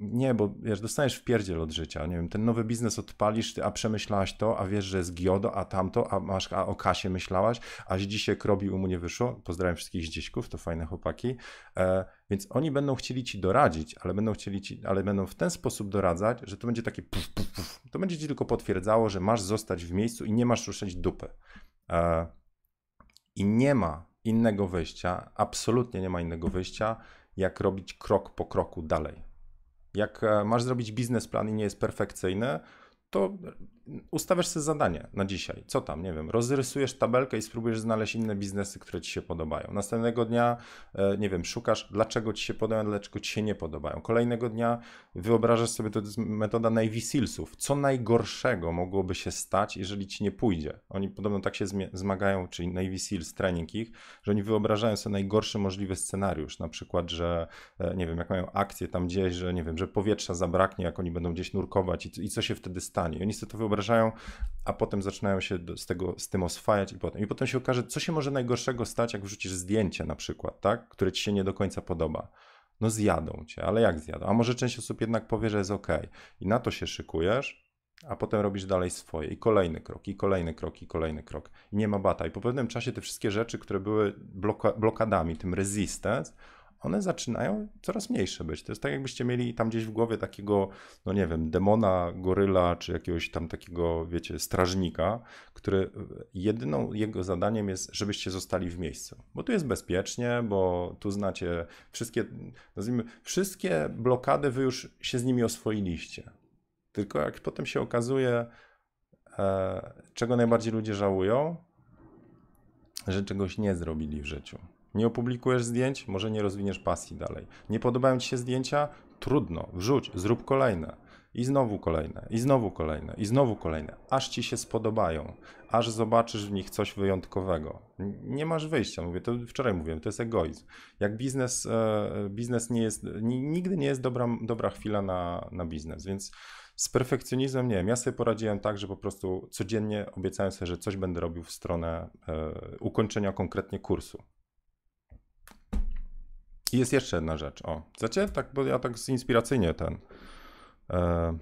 nie, bo wiesz, dostaniesz w pierdziel od życia, nie wiem, ten nowy biznes odpalisz, ty, a przemyślałaś to, a wiesz, że jest GIODO, a tamto, a masz, a o kasie myślałaś, a dzisiaj krobi u mnie wyszło, pozdrawiam wszystkich zdzieśków, to fajne chłopaki, e, więc oni będą chcieli ci doradzić, ale będą chcieli ci, ale będą w ten sposób doradzać, że to będzie takie puf, puf, puf. to będzie ci tylko potwierdzało, że masz zostać w miejscu i nie masz ruszać dupy. E, I nie ma innego wyjścia, absolutnie nie ma innego wyjścia, jak robić krok po kroku dalej jak e, masz zrobić biznesplan i nie jest perfekcyjny, to ustawiasz sobie zadanie na dzisiaj. Co tam, nie wiem, rozrysujesz tabelkę i spróbujesz znaleźć inne biznesy, które ci się podobają. Następnego dnia, e, nie wiem, szukasz, dlaczego ci się podobają, dlaczego ci się nie podobają. Kolejnego dnia wyobrażasz sobie, to jest metoda Navy Sealsów. Co najgorszego mogłoby się stać, jeżeli ci nie pójdzie? Oni podobno tak się zmagają, czyli Navy Seals, trening ich, że oni wyobrażają sobie najgorszy możliwy scenariusz. Na przykład, że, e, nie wiem, jak mają akcję tam gdzieś, że, nie wiem, że powietrza zabraknie, jak oni będą gdzieś nurkować i, i co się wtedy stanie. I oni sobie to wyobrażają wyobrażają, a potem zaczynają się z, tego, z tym oswajać i potem. I potem się okaże, co się może najgorszego stać, jak wrzucisz zdjęcie na przykład, tak? które ci się nie do końca podoba. No zjadą cię, ale jak zjadą? A może część osób jednak powie, że jest ok. I na to się szykujesz, a potem robisz dalej swoje. I kolejny krok, i kolejny krok, i kolejny krok. I nie ma bata. I po pewnym czasie te wszystkie rzeczy, które były bloka blokadami, tym resistance, one zaczynają coraz mniejsze być. To jest tak, jakbyście mieli tam gdzieś w głowie takiego, no nie wiem, demona, goryla, czy jakiegoś tam takiego, wiecie, strażnika, który e, jedyną jego zadaniem jest, żebyście zostali w miejscu. Bo tu jest bezpiecznie, bo tu znacie wszystkie, nazwijmy, wszystkie blokady, wy już się z nimi oswoiliście. Tylko jak potem się okazuje, e, czego najbardziej ludzie żałują, że czegoś nie zrobili w życiu. Nie opublikujesz zdjęć, może nie rozwiniesz pasji dalej. Nie podobają ci się zdjęcia? Trudno, wrzuć, zrób kolejne. I znowu kolejne, i znowu kolejne, i znowu kolejne, aż ci się spodobają, aż zobaczysz w nich coś wyjątkowego. Nie masz wyjścia, mówię, to wczoraj mówiłem, to jest egoizm. Jak biznes, e, biznes nie jest, nigdy nie jest dobra, dobra chwila na, na biznes, więc z perfekcjonizmem nie wiem. Ja sobie poradziłem tak, że po prostu codziennie obiecałem sobie, że coś będę robił w stronę e, ukończenia konkretnie kursu. I jest jeszcze jedna rzecz. O, chcecie? Tak, bo ja tak inspiracyjnie ten. E,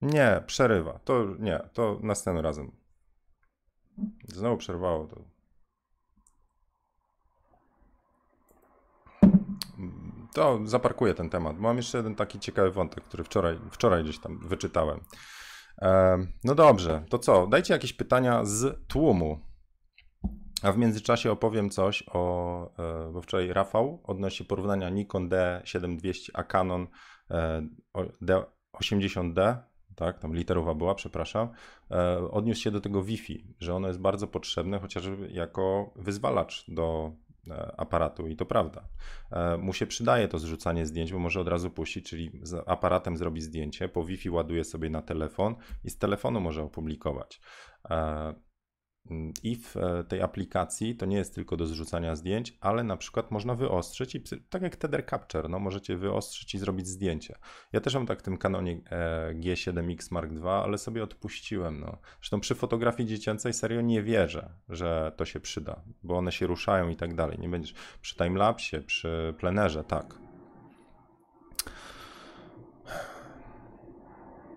nie, przerywa. To nie, to następnym razem. Znowu przerwało to. To zaparkuję ten temat. Mam jeszcze jeden taki ciekawy wątek, który wczoraj, wczoraj gdzieś tam wyczytałem. E, no dobrze, to co? Dajcie jakieś pytania z tłumu. A w międzyczasie opowiem coś o, e, bo wczoraj Rafał odnośnie porównania Nikon D7200 a Canon D80D, e, tak, tam literowa była, przepraszam, e, odniósł się do tego Wi-Fi, że ono jest bardzo potrzebne chociażby jako wyzwalacz do aparatu i to prawda. Mu się przydaje to zrzucanie zdjęć, bo może od razu puścić, czyli z aparatem zrobi zdjęcie, po Wi-Fi ładuje sobie na telefon i z telefonu może opublikować. Mm, I w e, tej aplikacji to nie jest tylko do zrzucania zdjęć, ale na przykład można wyostrzyć i tak jak Tether Capture, no możecie wyostrzyć i zrobić zdjęcie. Ja też mam tak w tym kanonie e, G7X Mark II, ale sobie odpuściłem. No. Zresztą przy fotografii dziecięcej serio nie wierzę, że to się przyda, bo one się ruszają i tak dalej. Nie będziesz przy timelapse, przy plenerze, tak,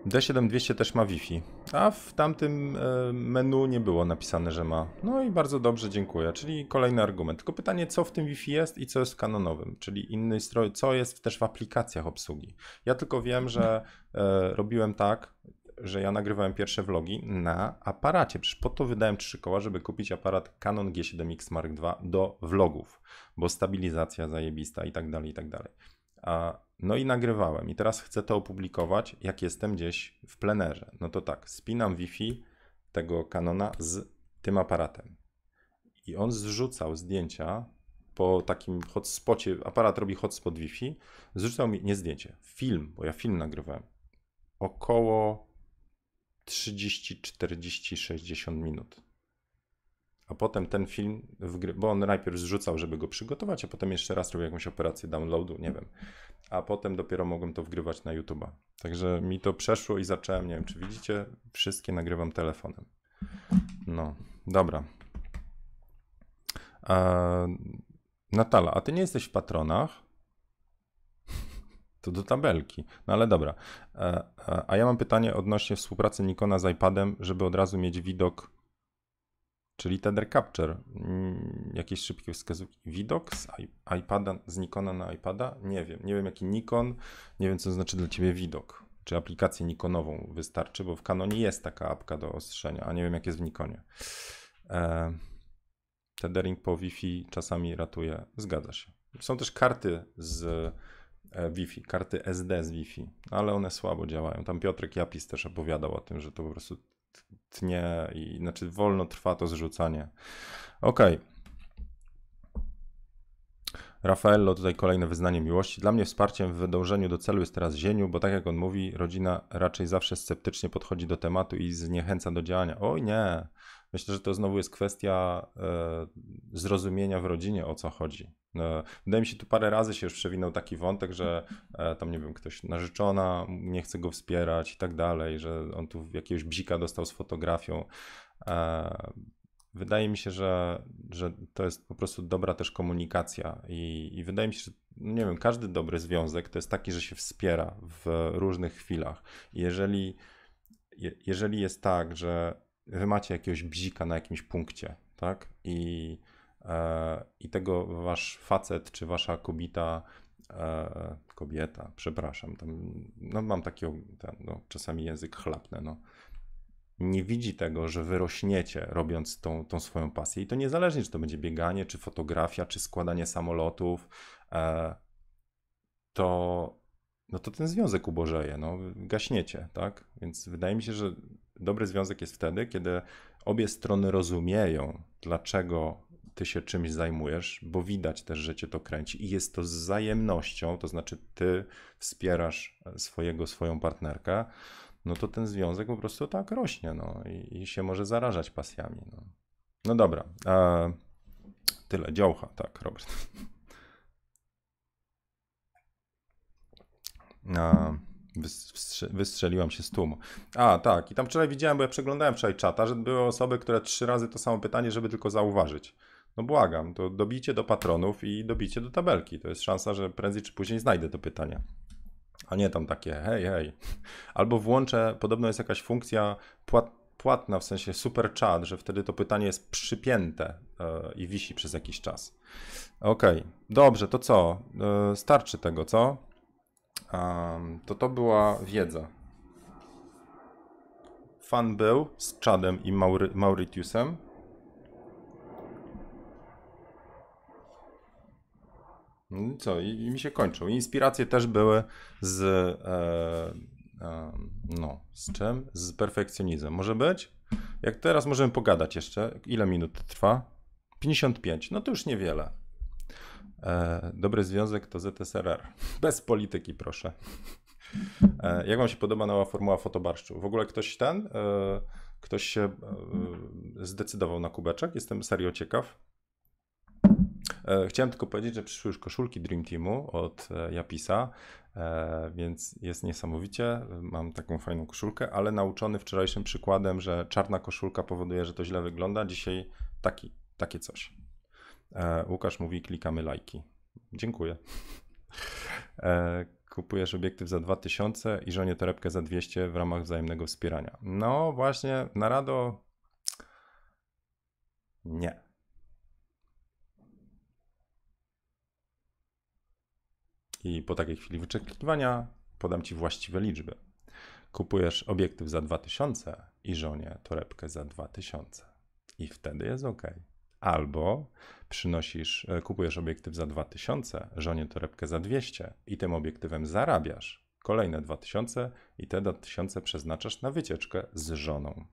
D7200 też ma Wi-Fi, a w tamtym e, menu nie było napisane, że ma. No i bardzo dobrze, dziękuję. Czyli kolejny argument. Tylko pytanie, co w tym Wi-Fi jest i co jest w kanonowym, czyli inny stroj, co jest też w aplikacjach obsługi. Ja tylko wiem, że e, robiłem tak, że ja nagrywałem pierwsze vlogi na aparacie. Przecież po to wydałem trzy koła, żeby kupić aparat Canon G7X Mark II do vlogów, bo stabilizacja zajebista i tak dalej, i tak dalej. A no i nagrywałem i teraz chcę to opublikować, jak jestem gdzieś w plenerze. No to tak, spinam Wi-Fi tego Canona z tym aparatem. I on zrzucał zdjęcia po takim hotspocie, aparat robi hotspot Wi-Fi, zrzucał mi, nie zdjęcie, film, bo ja film nagrywałem, około 30, 40, 60 minut a potem ten film, bo on najpierw zrzucał, żeby go przygotować, a potem jeszcze raz robił jakąś operację downloadu, nie wiem. A potem dopiero mogłem to wgrywać na YouTube'a. Także mi to przeszło i zacząłem, nie wiem, czy widzicie, wszystkie nagrywam telefonem. No, dobra. Natala, a ty nie jesteś w patronach? To do tabelki. No ale dobra. E, e, a ja mam pytanie odnośnie współpracy Nikona z iPadem, żeby od razu mieć widok czyli Tether Capture. Mm, jakieś szybkie wskazówki. Widok z iPada, z Nikona na iPada? Nie wiem. Nie wiem jaki Nikon, nie wiem co znaczy dla Ciebie widok. Czy aplikację Nikonową wystarczy, bo w Canonie jest taka apka do ostrzenia, a nie wiem jak jest w Nikonie. E, tethering po Wi-Fi czasami ratuje. Zgadza się. Są też karty z e, Wi-Fi, karty SD z Wi-Fi, ale one słabo działają. Tam Piotrek Japis też opowiadał o tym, że to po prostu tnie i znaczy wolno trwa to zrzucanie. Okej. Okay. Raffaello, tutaj kolejne wyznanie miłości. Dla mnie wsparciem w dążeniu do celu jest teraz Zieniu, bo tak jak on mówi, rodzina raczej zawsze sceptycznie podchodzi do tematu i zniechęca do działania. Oj nie, myślę, że to znowu jest kwestia e, zrozumienia w rodzinie o co chodzi. E, wydaje mi się, tu parę razy się już przewinął taki wątek, że e, tam nie wiem, ktoś narzeczona nie chce go wspierać i tak dalej, że on tu jakiegoś bzika dostał z fotografią. E, Wydaje mi się, że, że to jest po prostu dobra też komunikacja i, i wydaje mi się, że no nie wiem, każdy dobry związek to jest taki, że się wspiera w różnych chwilach. Jeżeli, je, jeżeli jest tak, że wy macie jakiegoś bzika na jakimś punkcie, tak? I, e, i tego wasz facet czy wasza kobita e, kobieta, przepraszam, tam, no mam taki, ten, no, czasami język chlapny, no, nie widzi tego, że wyrośniecie robiąc tą, tą swoją pasję. I to niezależnie, czy to będzie bieganie, czy fotografia, czy składanie samolotów, e, to, no to ten związek ubożeje, no, gaśniecie, tak? Więc wydaje mi się, że dobry związek jest wtedy, kiedy obie strony rozumieją, dlaczego ty się czymś zajmujesz, bo widać też, że cię to kręci i jest to z zajemnością, to znaczy ty wspierasz e, swojego, swoją partnerkę, no to ten związek po prostu tak rośnie no, i, i się może zarażać pasjami. No, no dobra. E, tyle. Działcha, tak, Robert. A, wystrzeliłam się z tłumu. A, tak. I tam wczoraj widziałem, bo ja przeglądałem wczoraj czata, że były osoby, które trzy razy to samo pytanie, żeby tylko zauważyć. No błagam, to dobicie do patronów i dobicie do tabelki. To jest szansa, że prędzej czy później znajdę to pytanie a nie tam takie hej, hej. Albo włączę, podobno jest jakaś funkcja płat, płatna, w sensie super chat, że wtedy to pytanie jest przypięte yy, i wisi przez jakiś czas. Okej, okay. dobrze, to co? Yy, starczy tego, co? Um, to to była wiedza. Fan był z Chadem i Maury Mauritiusem. No co, i, i mi się kończył. Inspiracje też były z. E, e, no, z czym? Z perfekcjonizmem. Może być? Jak teraz możemy pogadać jeszcze, ile minut trwa? 55, no to już niewiele. E, dobry związek to ZSRR. [laughs] Bez polityki, proszę. E, jak Wam się podoba nowa formuła fotobarszczu? W ogóle ktoś ten, e, ktoś się e, zdecydował na kubeczek? Jestem serio ciekaw. E, chciałem tylko powiedzieć, że przyszły już koszulki Dream Teamu od e, Japisa, e, więc jest niesamowicie. Mam taką fajną koszulkę, ale nauczony wczorajszym przykładem, że czarna koszulka powoduje, że to źle wygląda, dzisiaj taki, takie coś. Łukasz mówi, klikamy lajki. Dziękuję. Kupujesz obiektyw za 2000 i żonie torebkę za 200 w ramach wzajemnego wspierania. No właśnie, na rado nie. i po takiej chwili wyczekiwania podam Ci właściwe liczby. Kupujesz obiektyw za 2000 i żonie torebkę za 2000 i wtedy jest ok. Albo przynosisz, e, kupujesz obiektyw za 2000, żonie torebkę za 200 i tym obiektywem zarabiasz kolejne 2000 i te 2000 przeznaczasz na wycieczkę z żoną.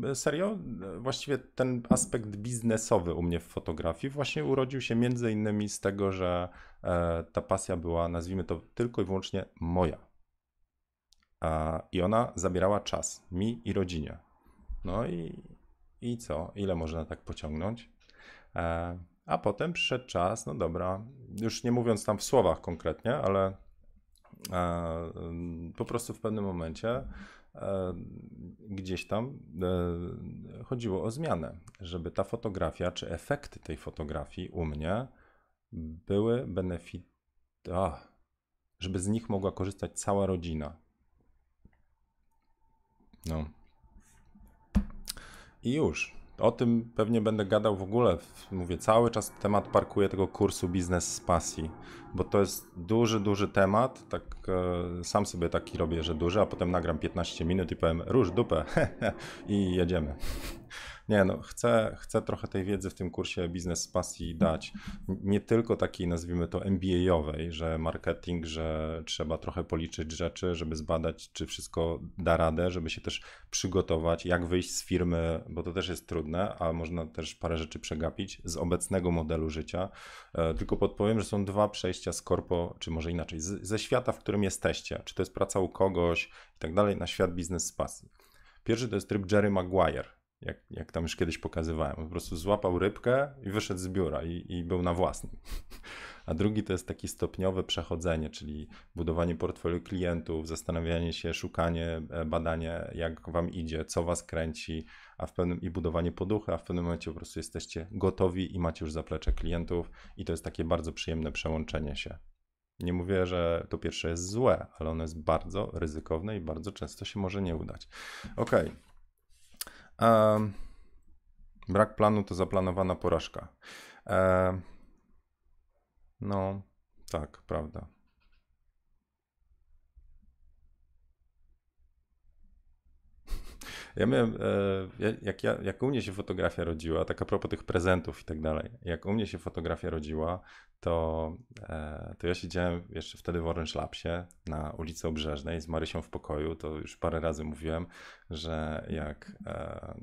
E, serio, właściwie ten aspekt biznesowy u mnie w fotografii właśnie urodził się między innymi z tego, że e, ta pasja była, nazwijmy to tylko i wyłącznie moja. E, I ona zabierała czas mi i rodzinie. No i, i co? Ile można tak pociągnąć? A potem przyszedł czas, no dobra, już nie mówiąc tam w słowach konkretnie, ale po prostu w pewnym momencie gdzieś tam e, chodziło o zmianę, żeby ta fotografia, czy efekty tej fotografii u mnie były benefit, Ach, żeby z nich mogła korzystać cała rodzina. No. I już. O tym pewnie będę gadał w ogóle. Mówię, cały czas temat parkuję tego kursu Biznes z Pasji, bo to jest duży, duży temat. Tak e, sam sobie taki robię, że duży, a potem nagram 15 minut i powiem, róż dupę [laughs] i jedziemy. Nie, no chcę, chcę trochę tej wiedzy w tym kursie Biznes z Pasji dać. Nie tylko takiej, nazwijmy to MBA-owej, że marketing, że trzeba trochę policzyć rzeczy, żeby zbadać, czy wszystko da radę, żeby się też przygotować, jak wyjść z firmy, bo to też jest trudne, a można też parę rzeczy przegapić z obecnego modelu życia. E, tylko podpowiem, że są dwa przejścia z korpo, czy może inaczej, z, ze świata, w którym jesteście, czy to jest praca u kogoś i tak dalej, na świat biznes z pasji. Pierwszy to jest tryb Jerry Maguire, jak, jak tam już kiedyś pokazywałem. Po prostu złapał rybkę i wyszedł z biura i, i był na własnym. [laughs] A drugi to jest takie stopniowe przechodzenie, czyli budowanie portfolio klientów, zastanawianie się, szukanie, e, badanie, jak wam idzie, co was kręci, a w pewnym i budowanie poduchy, a w pewnym momencie po prostu jesteście gotowi i macie już zaplecze klientów i to jest takie bardzo przyjemne przełączenie się. Nie mówię, że to pierwsze jest złe, ale ono jest bardzo ryzykowne i bardzo często się może nie udać. Okej, okay brak planu to zaplanowana porażka. no, tak, prawda. Ja miałem, e, jak, ja, jak u mnie się fotografia rodziła, tak a propos tych prezentów i tak dalej, jak u mnie się fotografia rodziła, to, e, to ja siedziałem jeszcze wtedy w Orange Labsie na ulicy Obrzeżnej z Marysią w pokoju, to już parę razy mówiłem, że jak e,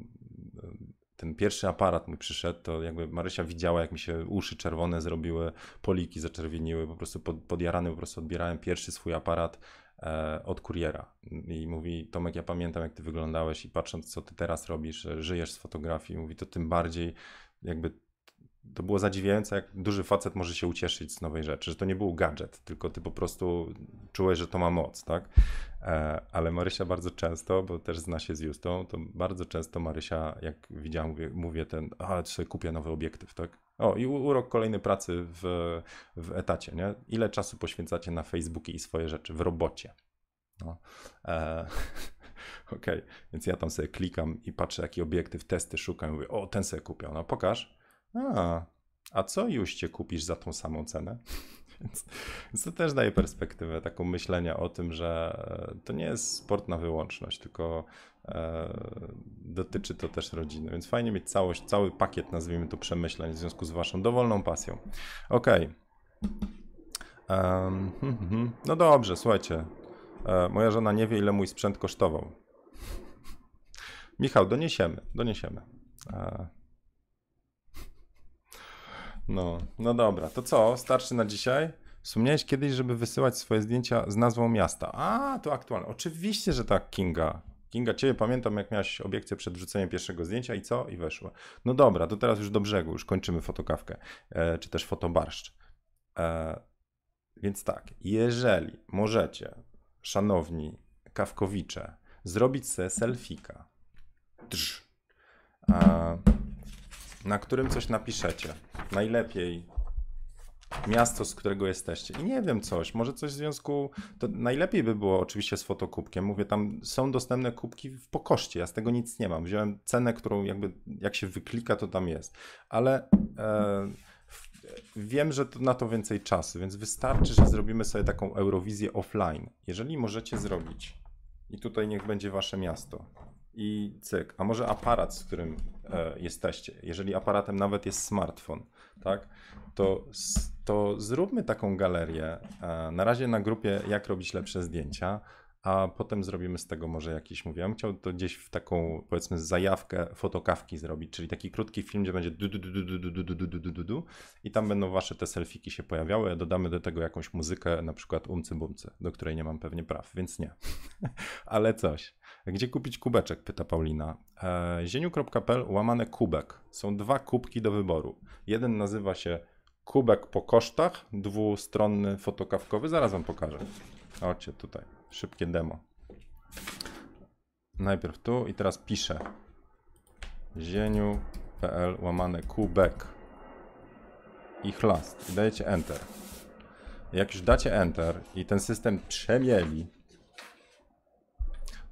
ten pierwszy aparat mi przyszedł, to jakby Marysia widziała, jak mi się uszy czerwone zrobiły, poliki zaczerwieniły, po prostu pod, podjarany po prostu odbierałem pierwszy swój aparat E, od kuriera i mówi Tomek, ja pamiętam jak ty wyglądałeś i patrząc co ty teraz robisz, e, żyjesz z fotografii, mówi to tym bardziej jakby to było zadziwiające, jak duży facet może się ucieszyć z nowej rzeczy, że to nie był gadżet, tylko ty po prostu czułeś, że to ma moc, tak? E, ale Marysia bardzo często, bo też zna się z Justą, to bardzo często Marysia, jak widziałam, mówię, mówię ten, ale sobie kupię nowy obiektyw, tak? O, i urok kolejny pracy w, w etacie, nie? Ile czasu poświęcacie na Facebooki i swoje rzeczy w robocie? No. E [laughs] OK, więc ja tam sobie klikam i patrzę, jaki obiektyw, testy szukam i mówię, o, ten sobie kupię. No pokaż. A, a co już cię kupisz za tą samą cenę? [laughs] więc, więc to też daje perspektywę taką myślenia o tym, że to nie jest sport na wyłączność, tylko E, dotyczy to też rodziny, więc fajnie mieć całość, cały pakiet, nazwijmy to, przemyśleń w związku z waszą dowolną pasją. Ok, hm, hm, hm. No dobrze, słuchajcie. E, moja żona nie wie, ile mój sprzęt kosztował. Michał, doniesiemy, doniesiemy. E. no, no dobra, to co? Starszy na dzisiaj? Wspomniałeś kiedyś, żeby wysyłać swoje zdjęcia z nazwą miasta. A, to aktualne. Oczywiście, że tak, Kinga. Kinga, ciebie pamiętam, jak miałaś obiekcję przed wrzuceniem pierwszego zdjęcia i co? I weszło. No dobra, to teraz już do brzegu, już kończymy fotokawkę, e, czy też fotobarszcz. E, więc tak, jeżeli możecie, szanowni kawkowicze, zrobić sobie selfika, drz, na którym coś napiszecie, najlepiej miasto, z którego jesteście. I nie wiem coś, może coś w związku, to najlepiej by było oczywiście z fotokubkiem. Mówię, tam są dostępne kubki w pokoszcie, ja z tego nic nie mam. Wziąłem cenę, którą jakby, jak się wyklika, to tam jest. Ale e, wiem, że to na to więcej czasu, więc wystarczy, że zrobimy sobie taką Eurowizję offline. Jeżeli możecie zrobić, i tutaj niech będzie wasze miasto, i cyk, a może aparat, z którym e, jesteście, jeżeli aparatem nawet jest smartfon, tak? To, to zróbmy taką galerię. Na razie na grupie jak robić lepsze zdjęcia, a potem zrobimy z tego może jakiś, Mówiłem, ja chciał to gdzieś w taką, powiedzmy, zajawkę fotokawki zrobić, czyli taki krótki film, gdzie będzie du du du du du du du du du du i tam będą wasze te selfiki się pojawiały, dodamy do tego jakąś muzykę, na przykład umcy bumcy, do której nie mam pewnie praw, więc nie, ale coś. Gdzie kupić kubeczek? Pyta Paulina. E, zieniu.pl łamane kubek. Są dwa kubki do wyboru. Jeden nazywa się kubek po kosztach, dwustronny fotokawkowy. Zaraz wam pokażę. Ocie tutaj, szybkie demo. Najpierw tu i teraz piszę zieniu.pl łamane kubek i chlast. I dajecie enter. Jak już dacie enter i ten system przemieli,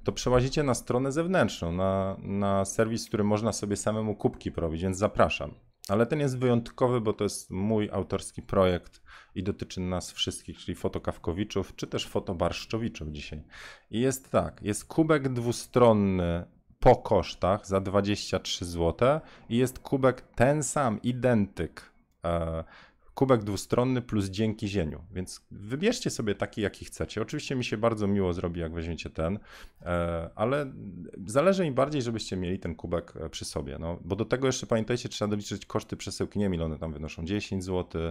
to przełazicie na stronę zewnętrzną, na, na serwis, który można sobie samemu kubki robić, więc zapraszam. Ale ten jest wyjątkowy, bo to jest mój autorski projekt i dotyczy nas wszystkich, czyli fotokawkowiczów, czy też fotobarszczowiczów dzisiaj. I jest tak, jest kubek dwustronny po kosztach za 23 zł i jest kubek ten sam, identyk e, kubek dwustronny plus dzięki zieniu. Więc wybierzcie sobie taki, jaki chcecie. Oczywiście mi się bardzo miło zrobi, jak weźmiecie ten, e, ale zależy mi bardziej, żebyście mieli ten kubek e, przy sobie. No, bo do tego jeszcze pamiętajcie, trzeba doliczyć koszty przesyłki. Nie wiem, one tam wynoszą, 10 zł.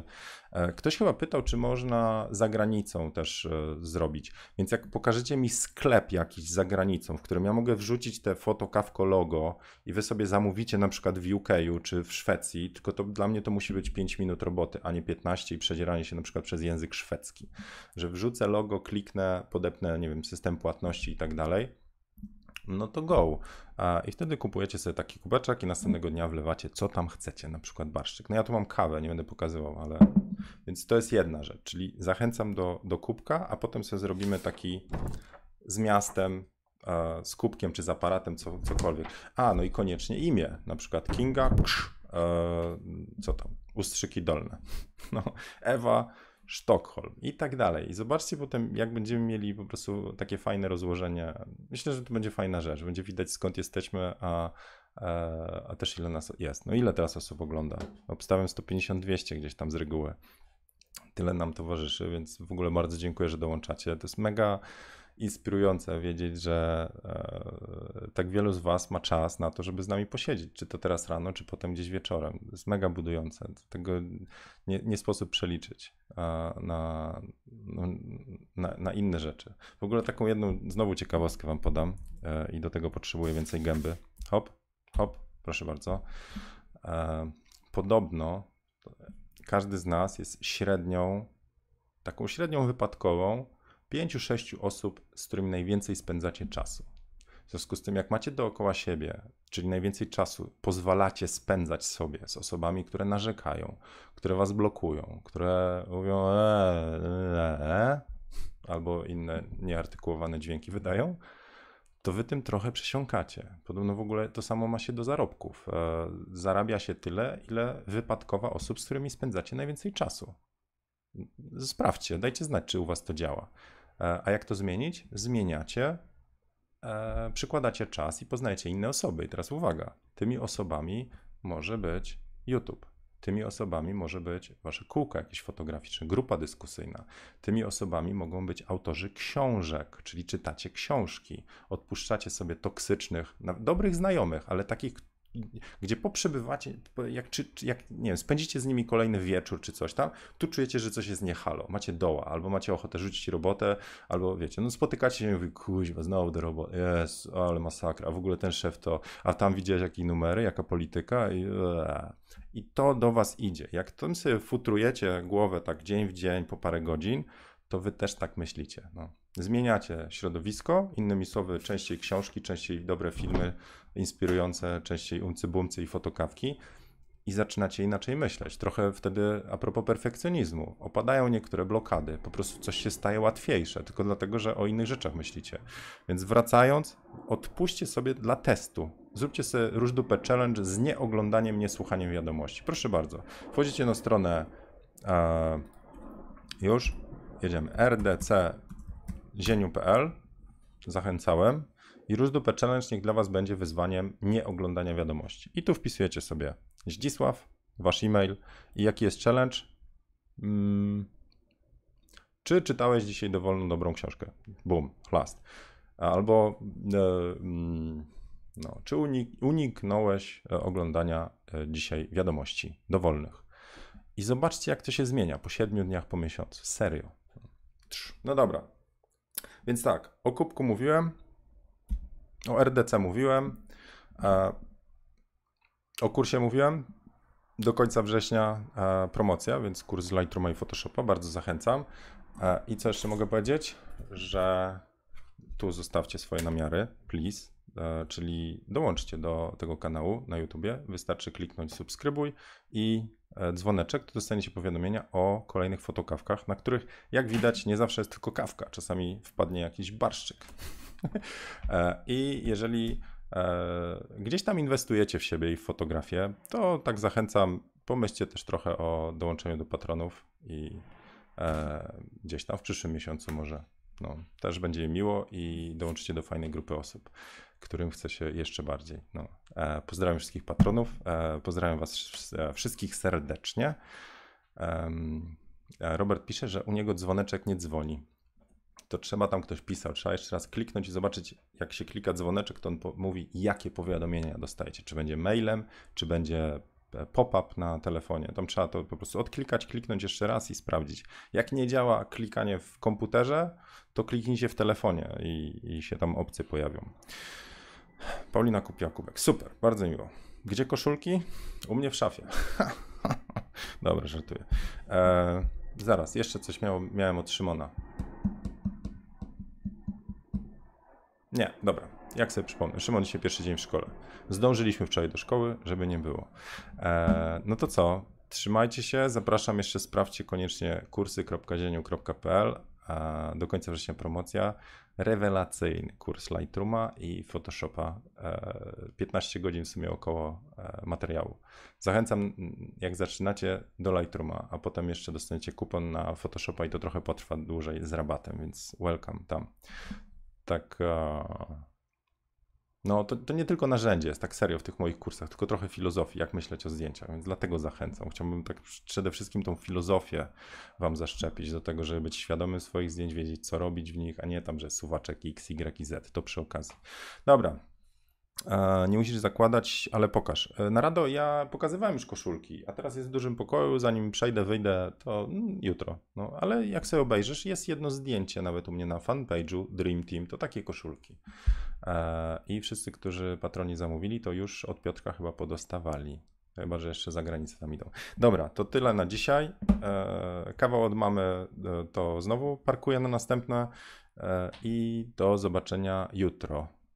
E, ktoś chyba pytał, czy można za granicą też zrobić. Więc jak pokażecie mi sklep jakiś za granicą, w którym ja mogę wrzucić te fotokawko logo i wy sobie zamówicie na przykład w UK czy w Szwecji, tylko to dla mnie to musi być 5 minut roboty, a nie 15 i przedzieranie się na przykład przez język szwedzki, że wrzucę logo, kliknę, podepnę, nie wiem, system płatności i tak dalej, no to go. I wtedy kupujecie sobie taki kubeczek i następnego dnia wlewacie, co tam chcecie, na przykład barszczyk. No ja tu mam kawę, nie będę pokazywał, ale... Więc to jest jedna rzecz, czyli zachęcam do, do kubka, a potem sobie zrobimy taki z miastem, e, z kubkiem czy z aparatem, co, cokolwiek. A, no i koniecznie imię, na przykład Kinga, ksz, E, co tam, ustrzyki dolne. [laughs] No, Ewa, Sztokholm i tak dalej. I zobaczcie potem, jak będziemy mieli po prostu takie fajne rozłożenie. Myślę, że to będzie fajna rzecz. Będzie widać skąd jesteśmy, a, a, e, a też ile nas jest. No ile teraz osób ogląda? Obstawiam 150-200 gdzieś tam z reguły. Tyle nam towarzyszy, więc w ogóle bardzo dziękuję, że dołączacie. To jest mega inspirujące wiedzieć, że e, tak wielu z Was ma czas na to, żeby z nami posiedzieć, czy to teraz rano, czy potem gdzieś wieczorem. To jest mega budujące. Tego nie, nie sposób przeliczyć e, na, no, na, na, inne rzeczy. W ogóle taką jedną, znowu ciekawostkę Wam podam e, i do tego potrzebuję więcej gęby. Hop, hop, proszę bardzo. E, podobno każdy z nas jest średnią, taką średnią wypadkową 5-6 osób, z którymi najwięcej spędzacie czasu. W związku z tym, jak macie dookoła siebie, czyli najwięcej czasu pozwalacie spędzać sobie z osobami, które narzekają, które was blokują, które mówią eee, eee, albo inne nieartykułowane dźwięki wydają, to wy tym trochę przesiąkacie. Podobno w ogóle to samo ma się do zarobków. E, zarabia się tyle, ile wypadkowa osób, z którymi spędzacie najwięcej czasu. Sprawdźcie, dajcie znać, czy u was to działa. E, a jak to zmienić? Zmieniacie, e, przykładacie czas i poznajecie inne osoby. I teraz uwaga, tymi osobami może być YouTube. Tymi osobami może być wasze kółko jakieś fotograficzne, grupa dyskusyjna. Tymi osobami mogą być autorzy książek, czyli czytacie książki, odpuszczacie sobie toksycznych, dobrych znajomych, ale takich, gdzie poprzebywacie, jak, czy, jak nie wiem, spędzicie z nimi kolejny wieczór czy coś tam, tu czujecie, że coś jest niehalo, macie doła, albo macie ochotę rzucić robotę, albo wiecie, no spotykacie się i mówi, kuźwa, znowu do roboty, jest, ale masakra, a w ogóle ten szef to, a tam widziałeś jakie numery, jaka polityka i, e, i to do was idzie. Jak tym sobie futrujecie głowę tak dzień w dzień po parę godzin, to wy też tak myślicie, no. Zmieniacie środowisko, innymi słowy, częściej książki, częściej dobre filmy inspirujące, częściej umcy i fotokawki i zaczynacie inaczej myśleć. Trochę wtedy, a propos perfekcjonizmu, opadają niektóre blokady, po prostu coś się staje łatwiejsze, tylko dlatego, że o innych rzeczach myślicie. Więc wracając, odpuśćcie sobie dla testu. Zróbcie sobie różdupę challenge z nieoglądaniem, niesłuchaniem wiadomości. Proszę bardzo, wchodzicie na stronę e, już, jedziemy, rdc zieniu.pl zachęcałem i Różdupę Challenge niech dla Was będzie wyzwaniem nie oglądania wiadomości. I tu wpisujecie sobie Zdzisław, Wasz e-mail i jaki jest challenge. Hmm. Czy czytałeś dzisiaj dowolną dobrą książkę? Boom, chlast. Albo e, mm, no, czy unik, uniknąłeś e, oglądania e, dzisiaj wiadomości dowolnych? I zobaczcie, jak to się zmienia po 7 dniach, po miesiącu. Serio. No dobra, więc tak, o kubku mówiłem, o RDC mówiłem, e, o kursie mówiłem. Do końca września e, promocja, więc kurs Lightrooma i Photoshopa, bardzo zachęcam. E, I co jeszcze mogę powiedzieć? Że tu zostawcie swoje namiary, please, e, czyli dołączcie do tego kanału na YouTubie. Wystarczy kliknąć subskrybuj i E, dzwoneczek, to dostaniecie powiadomienia o kolejnych fotokawkach, na których jak widać nie zawsze jest tylko kawka, czasami wpadnie jakiś barszczyk. [laughs] E, I jeżeli e, gdzieś tam inwestujecie w siebie i w fotografię, to tak zachęcam, pomyślcie też trochę o dołączeniu do patronów i gdzieś tam w przyszłym miesiącu może no, też będzie miło i dołączycie do fajnej grupy osób którym chce się jeszcze bardziej. No. E, pozdrawiam wszystkich patronów, e, pozdrawiam Was e, wszystkich serdecznie. Robert pisze, że u niego dzwoneczek nie dzwoni. To trzeba tam ktoś pisał, trzeba jeszcze raz kliknąć i zobaczyć, jak się klika dzwoneczek, to on mówi, jakie powiadomienia dostajecie. Czy będzie mailem, czy będzie pop-up na telefonie. Tam trzeba to po prostu odklikać, kliknąć jeszcze raz i sprawdzić. Jak nie działa klikanie w komputerze, to kliknijcie w telefonie i, i się tam opcje pojawią. Paulina kupiła kubek. Super, bardzo miło. Gdzie koszulki? U mnie w szafie. [laughs] Dobra, żartuję. E, zaraz, jeszcze coś miało, miałem od Szymona. Nie, dobra. Jak sobie przypomnę, Szymon dzisiaj pierwszy dzień w szkole. Zdążyliśmy wczoraj do szkoły, żeby nie było. E, no to co? Trzymajcie się, zapraszam jeszcze, sprawdźcie koniecznie kursy.zieniu.pl. E, do końca września promocja rewelacyjny kurs Lightrooma i Photoshopa. 15 e, godzin w sumie około e, materiału. Zachęcam, jak zaczynacie, do Lightrooma, a potem jeszcze dostaniecie kupon na Photoshopa i to trochę potrwa dłużej z rabatem, więc welcome tam. Tak. E, no to, to nie tylko narzędzie jest tak serio w tych moich kursach, tylko trochę filozofii, jak myśleć o zdjęciach, więc dlatego zachęcam. Chciałbym tak przede wszystkim tą filozofię wam zaszczepić do tego, żeby być świadomy swoich zdjęć, wiedzieć co robić w nich, a nie tam, że suwaczek X, Y i Z. To przy okazji. Dobra, E, nie musisz zakładać, ale pokaż. E, na rado ja pokazywałem już koszulki, a teraz jest w dużym pokoju, zanim przejdę, wyjdę, to mm, jutro. No, ale jak sobie obejrzysz, jest jedno zdjęcie nawet u mnie na fanpage'u Dream Team, to takie koszulki. E, I wszyscy, którzy patroni zamówili, to już od Piotrka chyba podostawali. Chyba, że jeszcze za granicę tam idą. Dobra, to tyle na dzisiaj. Kawał od mamy to znowu parkuję na następne i do zobaczenia jutro.